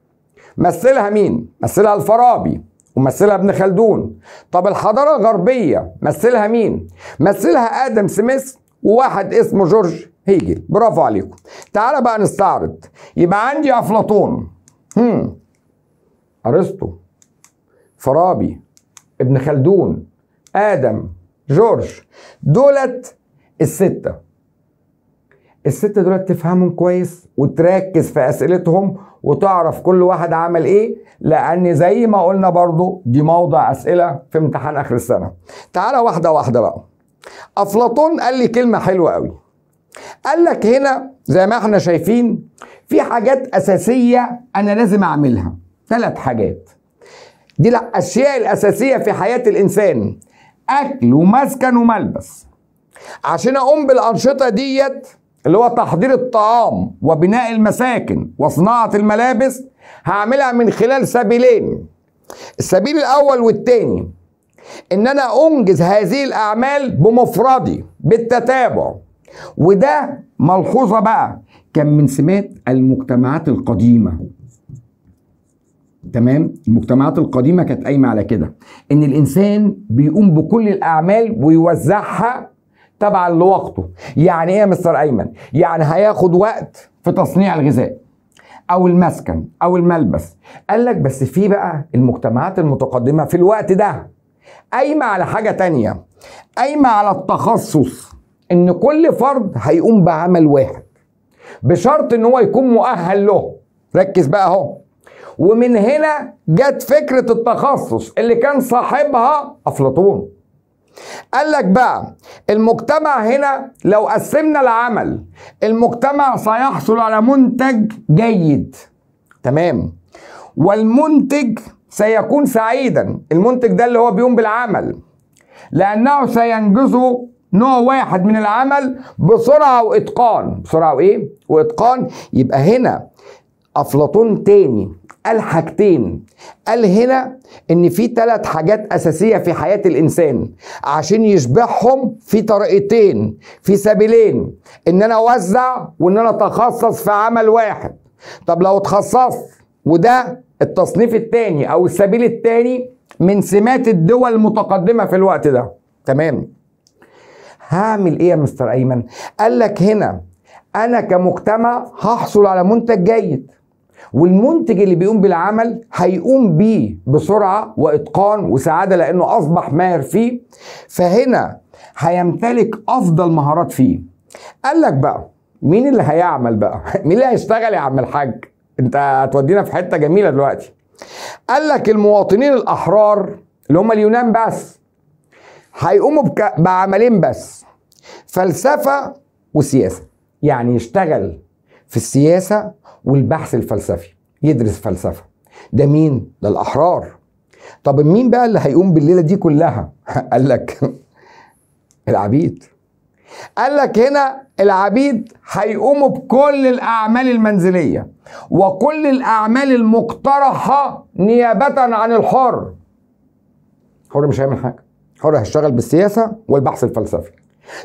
مثلها مين؟ مثلها الفارابي ومثلها ابن خلدون طب الحضارة الغربية مثلها مين؟ مثلها آدم سميث وواحد اسمه جورج هيجل برافو عليكم تعالى بقى نستعرض يبقى عندي أفلاطون هم أرسطو فارابي ابن خلدون آدم جورج دولت الستة الست دولت تفهمهم كويس وتركز في اسئلتهم وتعرف كل واحد عمل ايه لان زي ما قلنا برضو دي موضع اسئله في امتحان اخر السنه تعالى واحده واحده بقى افلاطون قال لي كلمه حلوه قوي قال لك هنا زي ما احنا شايفين في حاجات اساسيه انا لازم اعملها ثلاث حاجات دي الاشياء الاساسيه في حياه الانسان اكل ومسكن وملبس عشان اقوم بالانشطه ديت اللي هو تحضير الطعام وبناء المساكن وصناعة الملابس هعملها من خلال سبيلين السبيل الأول والتاني إن أنا أنجز هذه الأعمال بمفردي بالتتابع وده ملحوظة بقى كان من سمات المجتمعات القديمة تمام المجتمعات القديمة كانت قايمة على كده إن الإنسان بيقوم بكل الأعمال ويوزعها تبعا لوقته يعني ايه يا مستر ايمن يعني هياخد وقت في تصنيع الغذاء او المسكن او الملبس قال لك بس في بقى المجتمعات المتقدمه في الوقت ده قايمه على حاجه تانية قايمه على التخصص ان كل فرد هيقوم بعمل واحد بشرط ان هو يكون مؤهل له ركز بقى اهو ومن هنا جت فكره التخصص اللي كان صاحبها افلاطون قال لك بقى المجتمع هنا لو قسمنا العمل المجتمع سيحصل على منتج جيد تمام والمنتج سيكون سعيدا المنتج ده اللي هو بيقوم بالعمل لأنه سينجزه نوع واحد من العمل بسرعة وإتقان بسرعة وإيه؟ وإتقان يبقى هنا افلاطون تاني قال حاجتين قال هنا ان في ثلاث حاجات اساسيه في حياه الانسان عشان يشبعهم في طريقتين في سبيلين ان انا اوزع وان انا اتخصص في عمل واحد طب لو اتخصصت وده التصنيف الثاني او السبيل الثاني من سمات الدول المتقدمه في الوقت ده تمام هعمل ايه يا مستر ايمن قال لك هنا انا كمجتمع هحصل على منتج جيد والمنتج اللي بيقوم بالعمل هيقوم بيه بسرعه واتقان وسعاده لانه اصبح ماهر فيه فهنا هيمتلك افضل مهارات فيه قال لك بقى مين اللي هيعمل بقى <laughs> مين اللي هيشتغل يا عم الحاج انت هتودينا في حته جميله دلوقتي قال لك المواطنين الاحرار اللي هم اليونان بس هيقوموا بك... بعملين بس فلسفه وسياسه يعني يشتغل في السياسه والبحث الفلسفي يدرس فلسفه ده مين ده الاحرار طب مين بقى اللي هيقوم بالليله دي كلها <laughs> قال لك <laughs> العبيد قال لك هنا العبيد هيقوموا بكل الاعمال المنزليه وكل الاعمال المقترحه نيابه عن الحر الحر مش هيعمل حاجه الحر هيشتغل بالسياسه والبحث الفلسفي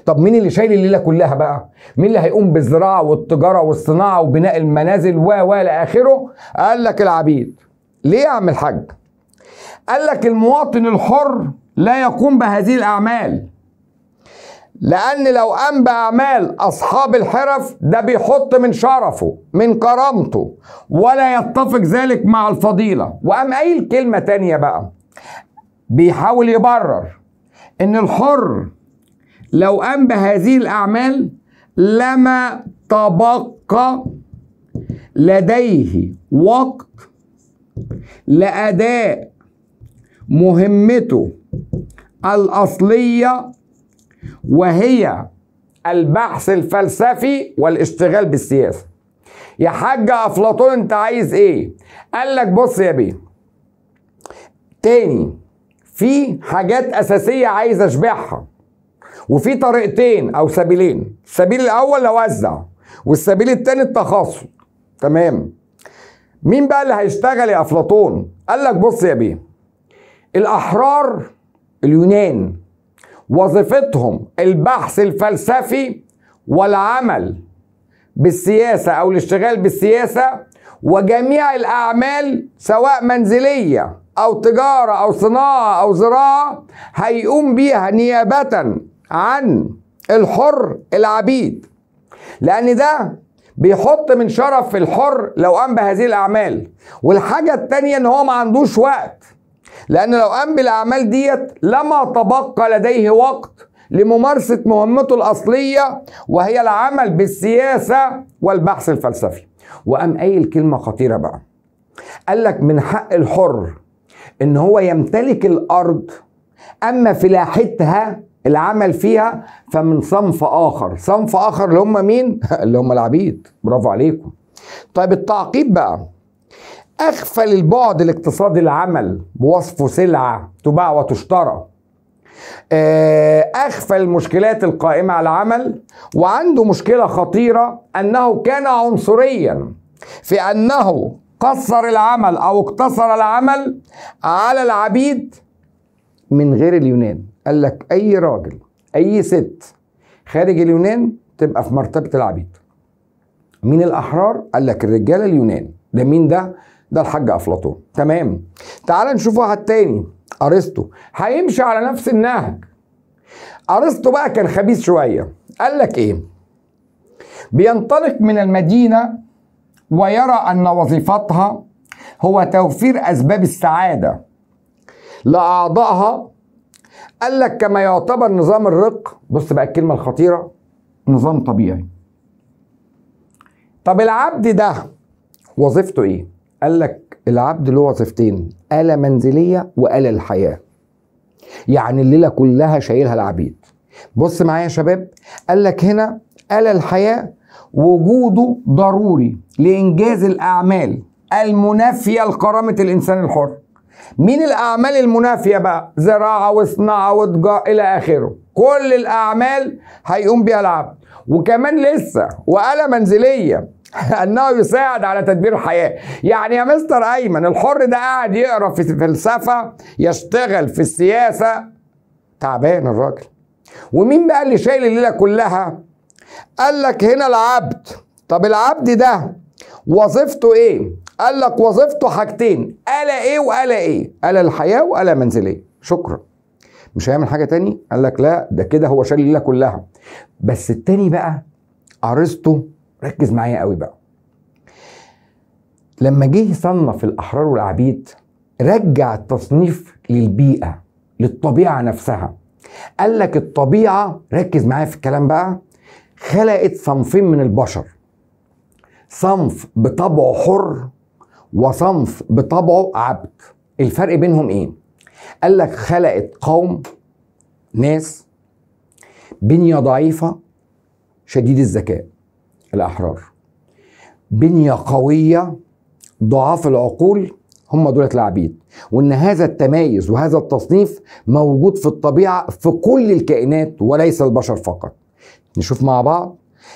طب مين اللي شايل الليله كلها بقى؟ مين اللي هيقوم بالزراعه والتجاره والصناعه وبناء المنازل و و اخره؟ قال لك العبيد. ليه يا عم الحاج؟ قال لك المواطن الحر لا يقوم بهذه الاعمال. لأن لو قام بأعمال أصحاب الحرف ده بيحط من شرفه من كرامته ولا يتفق ذلك مع الفضيلة وقام قايل كلمة تانية بقى بيحاول يبرر إن الحر لو قام بهذه الأعمال لما تبقى لديه وقت لأداء مهمته الأصلية وهي البحث الفلسفي والاشتغال بالسياسة يا حاج أفلاطون أنت عايز إيه؟ قال لك بص يا بيه تاني في حاجات أساسية عايز أشبعها وفي طريقتين او سبيلين السبيل الاول اوزع والسبيل الثاني التخصص تمام مين بقى اللي هيشتغل يا افلاطون قال لك بص يا بيه الاحرار اليونان وظيفتهم البحث الفلسفي والعمل بالسياسه او الاشتغال بالسياسه وجميع الاعمال سواء منزليه او تجاره او صناعه او زراعه هيقوم بيها نيابه عن الحر العبيد لأن ده بيحط من شرف في الحر لو قام بهذه الأعمال والحاجة التانية إن هو ما عندوش وقت لأن لو قام بالأعمال ديت لما تبقى لديه وقت لممارسة مهمته الأصلية وهي العمل بالسياسة والبحث الفلسفي وقام قايل كلمة خطيرة بقى قال لك من حق الحر إن هو يمتلك الأرض أما فلاحتها العمل فيها فمن صنف اخر صنف اخر اللي هم مين <laughs> اللي هم العبيد برافو عليكم طيب التعقيب بقى اغفل البعد الاقتصادي العمل بوصفه سلعه تباع وتشترى آه، اغفل المشكلات القائمه على العمل وعنده مشكله خطيره انه كان عنصريا في انه قصر العمل او اقتصر العمل على العبيد من غير اليونان قال لك اي راجل اي ست خارج اليونان تبقى في مرتبه العبيد مين الاحرار قال لك الرجاله اليونان ده مين ده ده الحاج افلاطون تمام تعال نشوف واحد تاني ارسطو هيمشي على نفس النهج ارسطو بقى كان خبيث شويه قال لك ايه بينطلق من المدينه ويرى ان وظيفتها هو توفير اسباب السعاده لاعضائها قال لك كما يعتبر نظام الرق بص بقى الكلمة الخطيرة نظام طبيعي طب العبد ده وظيفته ايه قال لك العبد له وظيفتين آلة منزلية وآلة الحياة يعني الليلة كلها شايلها العبيد بص معايا يا شباب قال لك هنا آلة الحياة وجوده ضروري لإنجاز الأعمال المنافية لكرامة الإنسان الحر مين الأعمال المنافية بقى زراعة وصناعة وتجارة إلى آخره كل الأعمال هيقوم بيها العبد وكمان لسه وآلة منزلية <laughs> انه يساعد على تدبير الحياه يعني يا مستر ايمن الحر ده قاعد يقرا في الفلسفه يشتغل في السياسه تعبان الراجل ومين بقى اللي شايل الليله كلها قال لك هنا العبد طب العبد ده وظيفته ايه قال لك وظيفته حاجتين ألا إيه وألا إيه ألا الحياة وألا منزلية شكرا مش هيعمل حاجة تاني قال لك لا ده كده هو شال الليلة كلها بس التاني بقى عريضته ركز معايا قوي بقى لما جه صنف الأحرار والعبيد رجع التصنيف للبيئة للطبيعة نفسها قال لك الطبيعة ركز معايا في الكلام بقى خلقت صنفين من البشر صنف بطبعه حر وصنف بطبعه عبد الفرق بينهم ايه قال لك خلقت قوم ناس بنية ضعيفة شديد الذكاء الأحرار بنية قوية ضعاف العقول هم دولت العبيد وان هذا التمايز وهذا التصنيف موجود في الطبيعة في كل الكائنات وليس البشر فقط نشوف مع بعض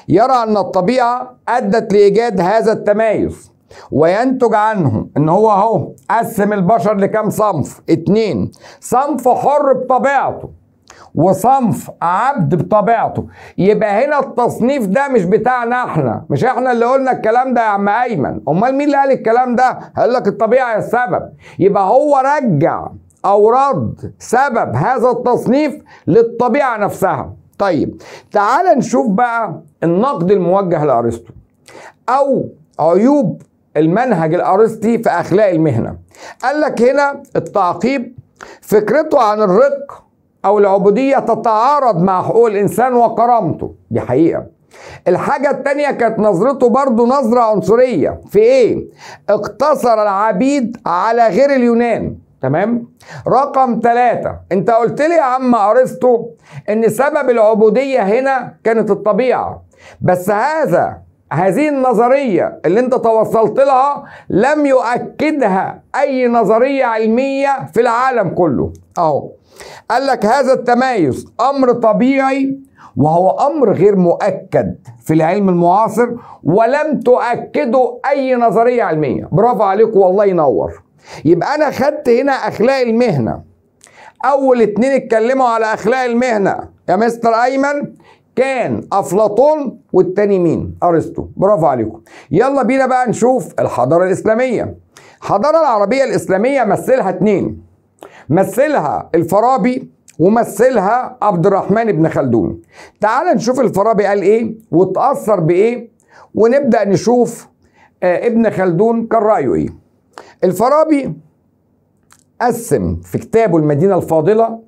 يرى ان الطبيعة ادت لايجاد هذا التمايز وينتج عنه ان هو اهو قسم البشر لكام صنف اتنين صنف حر بطبيعته وصنف عبد بطبيعته يبقى هنا التصنيف ده مش بتاعنا احنا مش احنا اللي قلنا الكلام ده يا عم ايمن امال مين اللي قال الكلام ده قال لك الطبيعه السبب يبقى هو رجع او رد سبب هذا التصنيف للطبيعه نفسها طيب تعال نشوف بقى النقد الموجه لارسطو او عيوب المنهج الارسطي في اخلاق المهنه قال لك هنا التعقيب فكرته عن الرق او العبوديه تتعارض مع حقوق الانسان وكرامته دي حقيقه الحاجة التانية كانت نظرته برضو نظرة عنصرية في ايه؟ اقتصر العبيد على غير اليونان تمام؟ رقم ثلاثة انت قلت لي يا عم ارسطو ان سبب العبودية هنا كانت الطبيعة بس هذا هذه النظرية اللي انت توصلت لها لم يؤكدها اي نظرية علمية في العالم كله اهو قال لك هذا التمايز امر طبيعي وهو امر غير مؤكد في العلم المعاصر ولم تؤكده اي نظريه علميه برافو عليكم والله ينور يبقى انا خدت هنا اخلاق المهنه اول اتنين اتكلموا على اخلاق المهنه يا مستر ايمن كان افلاطون والتاني مين ارسطو برافو عليكم يلا بينا بقى نشوف الحضاره الاسلاميه الحضاره العربيه الاسلاميه مثلها اتنين مثلها الفارابي ومثلها عبد الرحمن بن خلدون تعال نشوف الفارابي قال ايه وتاثر بايه ونبدا نشوف آه ابن خلدون كان رايه ايه الفارابي قسم في كتابه المدينه الفاضله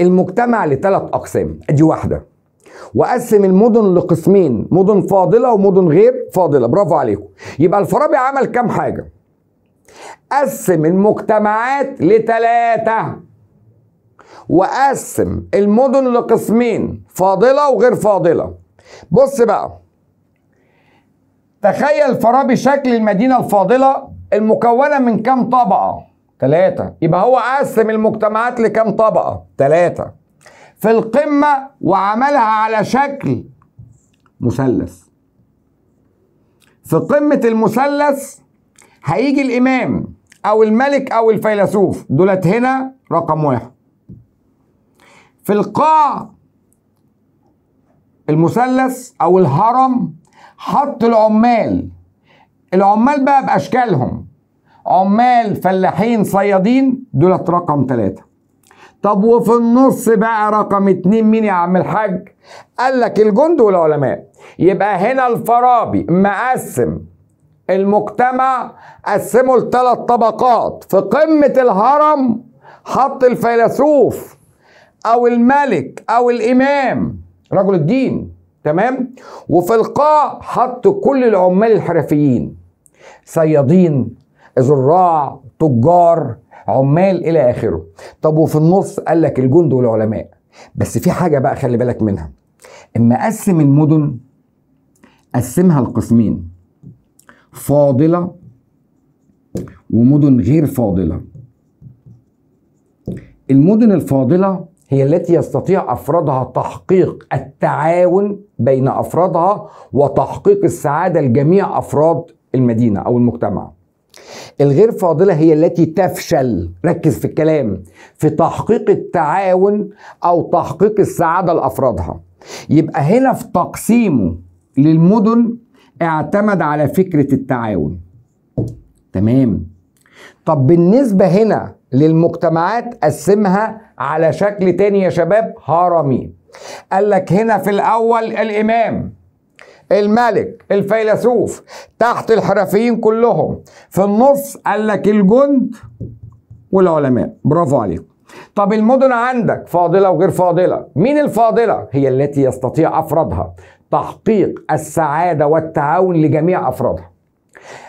المجتمع لثلاث اقسام ادي واحده وقسم المدن لقسمين مدن فاضله ومدن غير فاضله برافو عليكم يبقى الفارابي عمل كام حاجه قسم المجتمعات لثلاثه وقسم المدن لقسمين فاضله وغير فاضله بص بقى تخيل فارابي شكل المدينه الفاضله المكونه من كام طبقه ثلاثه يبقى هو قسم المجتمعات لكام طبقه ثلاثه في القمة وعملها على شكل مثلث في قمة المثلث هيجي الإمام أو الملك أو الفيلسوف دولت هنا رقم واحد في القاع المثلث أو الهرم حط العمال العمال بقى بأشكالهم عمال فلاحين صيادين دولت رقم ثلاثة طب وفي النص بقى رقم اتنين مين يا عم الحاج قال لك الجند والعلماء يبقى هنا الفارابي مقسم المجتمع قسمه لثلاث طبقات في قمة الهرم حط الفيلسوف او الملك او الامام رجل الدين تمام وفي القاع حط كل العمال الحرفيين صيادين زراع تجار عمال الى اخره طب وفي النص قال لك الجند والعلماء بس في حاجه بقى خلي بالك منها اما قسم المدن قسمها لقسمين فاضله ومدن غير فاضله المدن الفاضله هي التي يستطيع افرادها تحقيق التعاون بين افرادها وتحقيق السعاده لجميع افراد المدينه او المجتمع الغير فاضلة هي التي تفشل ركز في الكلام في تحقيق التعاون أو تحقيق السعادة لأفرادها يبقى هنا في تقسيمه للمدن اعتمد على فكرة التعاون تمام طب بالنسبة هنا للمجتمعات قسمها على شكل تاني يا شباب هرمي قال لك هنا في الأول الإمام الملك الفيلسوف تحت الحرفيين كلهم في النص قال لك الجند والعلماء برافو عليكم طب المدن عندك فاضله وغير فاضله مين الفاضله هي التي يستطيع افرادها تحقيق السعاده والتعاون لجميع افرادها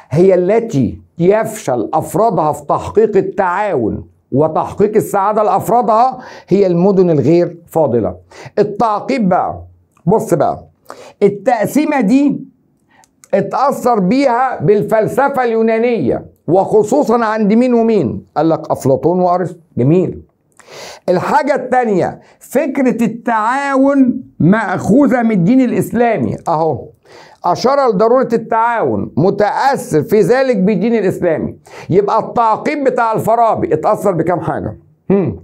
هي التي يفشل افرادها في تحقيق التعاون وتحقيق السعاده لافرادها هي المدن الغير فاضله التعقيب بقى بص بقى التقسيمة دي اتأثر بيها بالفلسفة اليونانية وخصوصا عند مين ومين قال لك أفلاطون وأرسطو جميل الحاجة الثانية فكرة التعاون مأخوذة من الدين الإسلامي أهو أشار لضرورة التعاون متأثر في ذلك بالدين الإسلامي يبقى التعقيب بتاع الفارابي اتأثر بكام حاجة هم.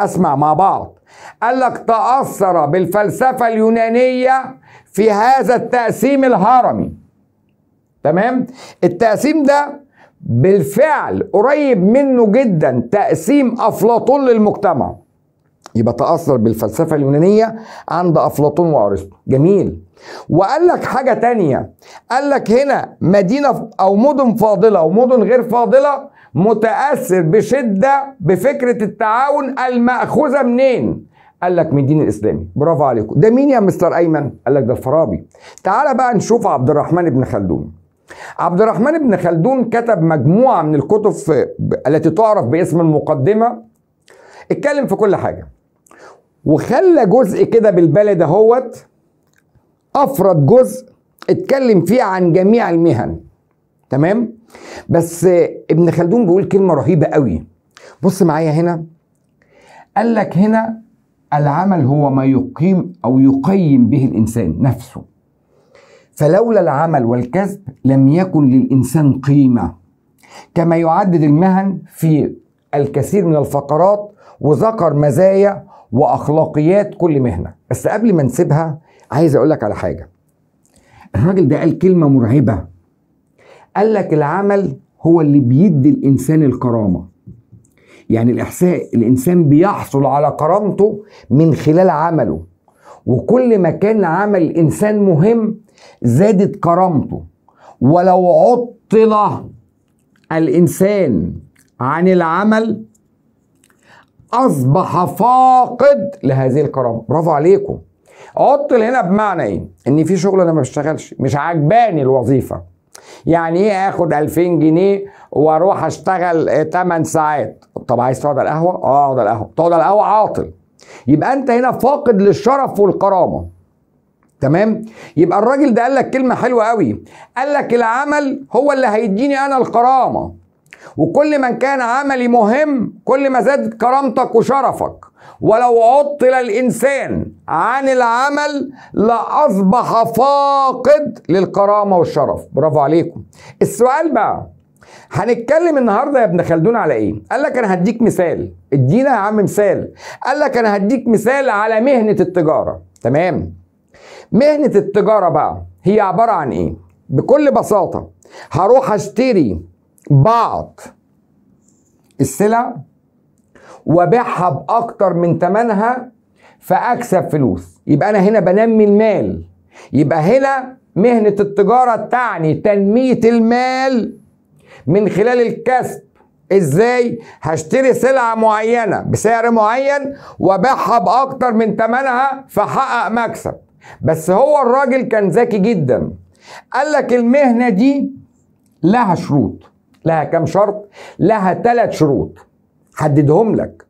اسمع مع بعض قال لك تأثر بالفلسفة اليونانية في هذا التقسيم الهرمي تمام التقسيم ده بالفعل قريب منه جدا تقسيم أفلاطون للمجتمع يبقى تأثر بالفلسفة اليونانية عند أفلاطون وأرسطو جميل وقال لك حاجة تانية قال لك هنا مدينة أو مدن فاضلة ومدن غير فاضلة متأثر بشدة بفكرة التعاون المأخوذة منين؟ قال لك من الدين الإسلامي برافو عليكم ده مين يا مستر أيمن؟ قال لك ده الفارابي تعال بقى نشوف عبد الرحمن بن خلدون عبد الرحمن بن خلدون كتب مجموعة من الكتب التي تعرف باسم المقدمة اتكلم في كل حاجة وخلى جزء كده بالبلد اهوت افرد جزء اتكلم فيه عن جميع المهن تمام بس ابن خلدون بيقول كلمه رهيبه قوي بص معايا هنا قال لك هنا العمل هو ما يقيم او يقيم به الانسان نفسه فلولا العمل والكسب لم يكن للانسان قيمه كما يعدد المهن في الكثير من الفقرات وذكر مزايا واخلاقيات كل مهنه بس قبل ما نسيبها عايز اقول لك على حاجه الراجل ده قال كلمه مرعبه قال لك العمل هو اللي بيدي الانسان الكرامه يعني الاحساء الانسان بيحصل على كرامته من خلال عمله وكل ما كان عمل الانسان مهم زادت كرامته ولو عطل الانسان عن العمل اصبح فاقد لهذه الكرامه برافو عليكم عطل هنا بمعنى ايه ان في شغل انا ما بشتغلش مش عجباني الوظيفه يعني ايه اخد 2000 جنيه واروح اشتغل 8 آه، ساعات طب عايز تقعد على القهوه اه اقعد على القهوه تقعد على القهوه عاطل يبقى انت هنا فاقد للشرف والكرامه تمام يبقى الراجل ده قال لك كلمه حلوه قوي قال لك العمل هو اللي هيديني انا الكرامه وكل من كان عملي مهم كل ما زادت كرامتك وشرفك ولو عطل الإنسان عن العمل لأصبح فاقد للكرامة والشرف برافو عليكم السؤال بقى هنتكلم النهارده يا ابن خلدون على ايه؟ قال لك انا هديك مثال، ادينا يا عم مثال، قال لك انا هديك مثال على مهنه التجاره، تمام؟ مهنه التجاره بقى هي عباره عن ايه؟ بكل بساطه هروح اشتري بعض السلع وبيعها باكتر من ثمنها فاكسب فلوس يبقى انا هنا بنمي المال يبقى هنا مهنه التجاره تعني تنميه المال من خلال الكسب ازاي هشتري سلعه معينه بسعر معين وبيعها باكتر من ثمنها فحقق مكسب بس هو الراجل كان ذكي جدا قال لك المهنه دي لها شروط لها كام شرط لها ثلاث شروط حددهم لك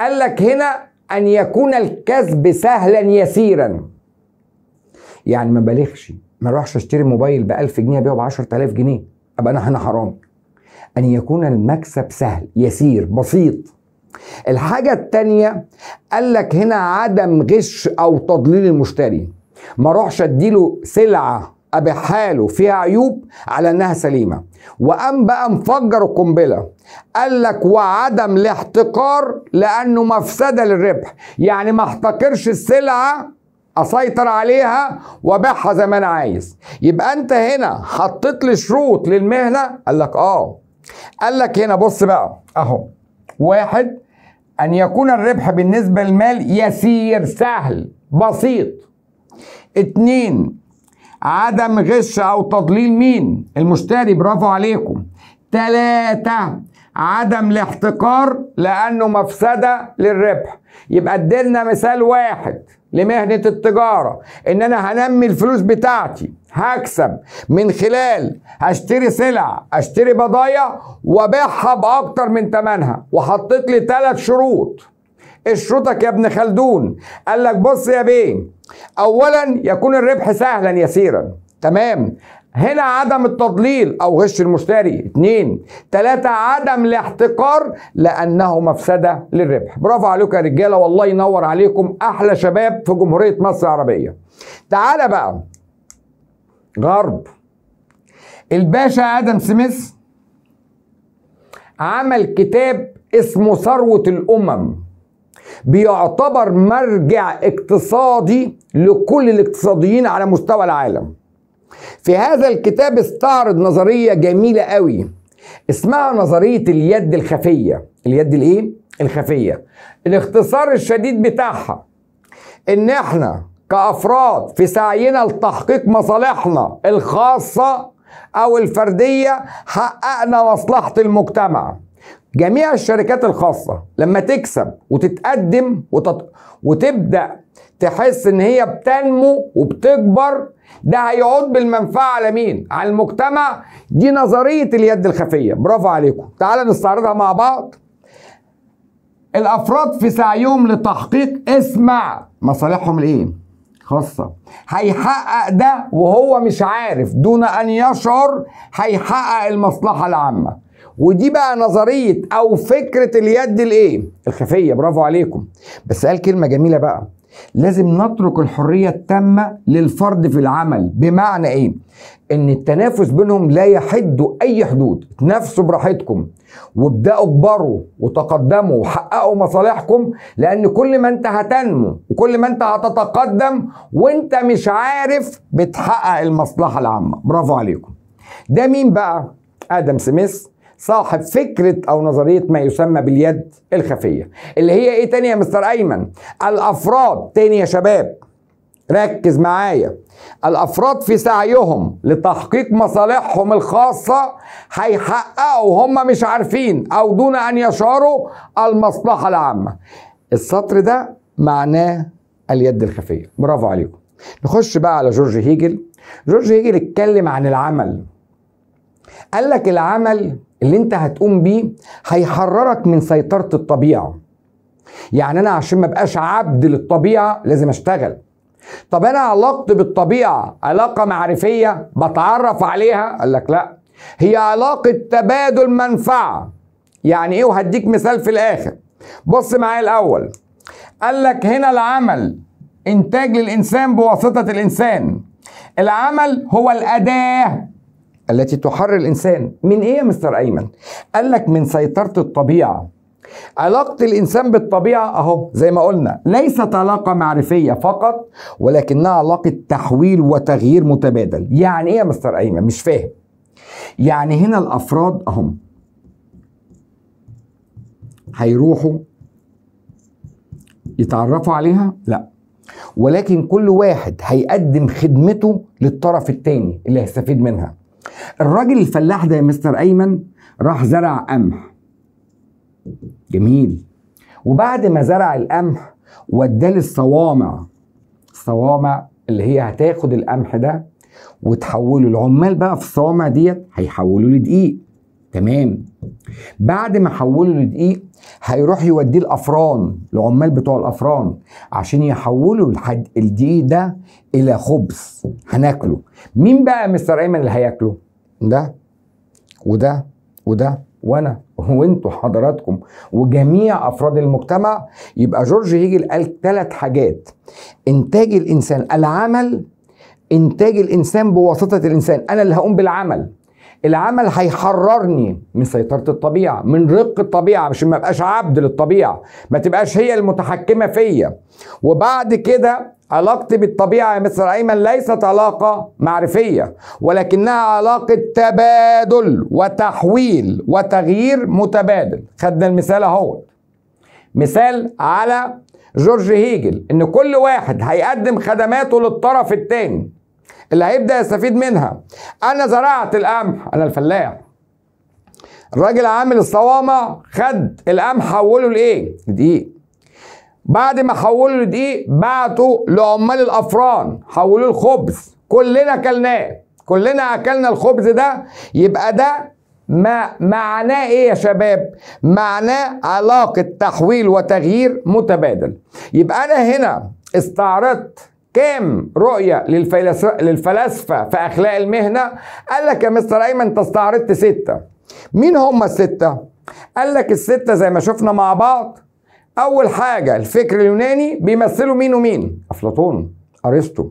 قال لك هنا أن يكون الكسب سهلا يسيرا يعني ما بالغش ما اروحش اشتري موبايل ب 1000 جنيه ابيعه ب 10000 جنيه ابقى انا هنا حرام ان يكون المكسب سهل يسير بسيط الحاجة التانية قال لك هنا عدم غش أو تضليل المشتري ما اروحش اديله سلعة بحاله فيها عيوب على انها سليمه وقام بقى مفجر القنبله قال لك وعدم الاحتقار لانه مفسده للربح يعني ما احتقرش السلعه اسيطر عليها وابيعها زي ما انا عايز يبقى انت هنا حطيت لي شروط للمهنه قال لك اه قال لك هنا بص بقى اهو واحد ان يكون الربح بالنسبه للمال يسير سهل بسيط اتنين عدم غش أو تضليل مين المشتري برافو عليكم تلاتة عدم الاحتكار لأنه مفسدة للربح يبقى ادلنا مثال واحد لمهنة التجارة إن أنا هنمي الفلوس بتاعتي هكسب من خلال هشتري سلع أشتري بضايع وأبيعها بأكتر من ثمنها وحطيت لي ثلاث شروط الشروطك يا ابن خلدون قال لك بص يا بيه اولا يكون الربح سهلا يسيرا تمام هنا عدم التضليل او غش المشتري اتنين تلاتة عدم الاحتقار لانه مفسدة للربح برافو عليكم يا رجالة والله ينور عليكم احلى شباب في جمهورية مصر العربية تعال بقى غرب الباشا ادم سميث عمل كتاب اسمه ثروة الامم بيعتبر مرجع اقتصادي لكل الاقتصاديين على مستوى العالم في هذا الكتاب استعرض نظرية جميلة قوي اسمها نظرية اليد الخفية اليد الايه؟ الخفية الاختصار الشديد بتاعها ان احنا كافراد في سعينا لتحقيق مصالحنا الخاصه او الفرديه حققنا مصلحه المجتمع جميع الشركات الخاصة لما تكسب وتتقدم وتط... وتبدأ تحس ان هي بتنمو وبتكبر ده هيعود بالمنفعة على مين؟ على المجتمع دي نظرية اليد الخفية برافو عليكم تعال نستعرضها مع بعض الأفراد في سعيهم لتحقيق اسمع مصالحهم الإيه؟ خاصة هيحقق ده وهو مش عارف دون أن يشعر هيحقق المصلحة العامة ودي بقى نظريه او فكره اليد الايه الخفيه برافو عليكم بس قال كلمه جميله بقى لازم نترك الحريه التامه للفرد في العمل بمعنى ايه ان التنافس بينهم لا يحد اي حدود تنافسوا براحتكم وابداوا اكبروا وتقدموا وحققوا مصالحكم لان كل ما انت هتنمو وكل ما انت هتتقدم وانت مش عارف بتحقق المصلحه العامه برافو عليكم ده مين بقى ادم سميث صاحب فكرة أو نظرية ما يسمى باليد الخفية اللي هي إيه تاني يا مستر أيمن الأفراد تاني يا شباب ركز معايا الأفراد في سعيهم لتحقيق مصالحهم الخاصة هيحققوا هم مش عارفين أو دون أن يشعروا المصلحة العامة السطر ده معناه اليد الخفية برافو عليكم نخش بقى على جورج هيجل جورج هيجل اتكلم عن العمل قال لك العمل اللي انت هتقوم بيه هيحررك من سيطرة الطبيعة يعني انا عشان ما بقاش عبد للطبيعة لازم اشتغل طب انا علاقتي بالطبيعة علاقة معرفية بتعرف عليها قال لك لا هي علاقة تبادل منفعة يعني ايه وهديك مثال في الاخر بص معايا الاول قال لك هنا العمل انتاج للانسان بواسطة الانسان العمل هو الاداة التي تحرر الإنسان من إيه يا مستر أيمن؟ قال لك من سيطرة الطبيعة علاقة الإنسان بالطبيعة أهو زي ما قلنا ليست علاقة معرفية فقط ولكنها علاقة تحويل وتغيير متبادل يعني إيه يا مستر أيمن؟ مش فاهم يعني هنا الأفراد أهم هيروحوا يتعرفوا عليها؟ لا ولكن كل واحد هيقدم خدمته للطرف الثاني اللي هيستفيد منها الراجل الفلاح ده يا مستر ايمن راح زرع قمح جميل وبعد ما زرع القمح وداه للصوامع الصوامع اللي هي هتاخد القمح ده وتحوله العمال بقى في الصوامع ديت هيحولوا لدقيق تمام بعد ما حولوا لدقيق هيروح يوديه الافران العمال بتوع الافران عشان يحولوا الحد الدي ده الى خبز هناكله مين بقى مستر ايمن اللي هياكله ده وده وده وانا وانتوا حضراتكم وجميع افراد المجتمع يبقى جورج هيجل قال ثلاث حاجات انتاج الانسان العمل انتاج الانسان بواسطه الانسان انا اللي هقوم بالعمل العمل هيحررني من سيطرة الطبيعة من رق الطبيعة مش ما بقاش عبد للطبيعة ما تبقاش هي المتحكمة فيا وبعد كده علاقتي بالطبيعة يا مستر أيمن ليست علاقة معرفية ولكنها علاقة تبادل وتحويل وتغيير متبادل خدنا المثال أهو مثال على جورج هيجل إن كل واحد هيقدم خدماته للطرف الثاني اللي هيبدا يستفيد منها انا زرعت القمح انا الفلاح الراجل عامل الصوامع خد القمح حوله لايه لدقيق بعد ما حوله لدقيق بعته لعمال الافران حولوه الخبز كلنا اكلناه كلنا اكلنا الخبز ده يبقى ده ما معناه ايه يا شباب معناه علاقه تحويل وتغيير متبادل يبقى انا هنا استعرضت كام رؤية للفلاسفة في أخلاق المهنة قال لك يا مستر أيمن أنت استعرضت ستة مين هم الستة؟ قال لك الستة زي ما شفنا مع بعض أول حاجة الفكر اليوناني بيمثلوا مين ومين؟ أفلاطون أرسطو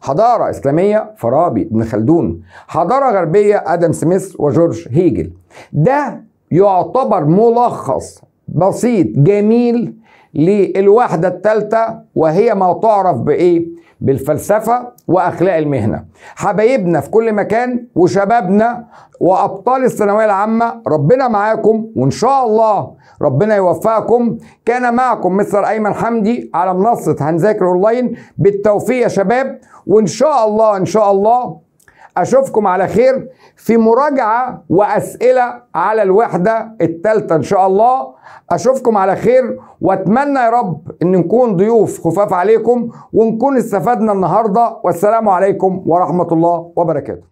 حضارة إسلامية فارابي ابن خلدون حضارة غربية آدم سميث وجورج هيجل ده يعتبر ملخص بسيط جميل للوحدة الثالثة وهي ما تعرف بإيه؟ بالفلسفة وأخلاق المهنة حبايبنا في كل مكان وشبابنا وأبطال الثانوية العامة ربنا معاكم وإن شاء الله ربنا يوفقكم كان معكم مستر أيمن حمدي على منصة هنذاكر أونلاين بالتوفيق يا شباب وإن شاء الله إن شاء الله اشوفكم على خير في مراجعه واسئله على الوحده الثالثه ان شاء الله اشوفكم على خير واتمنى يا رب ان نكون ضيوف خفاف عليكم ونكون استفدنا النهارده والسلام عليكم ورحمه الله وبركاته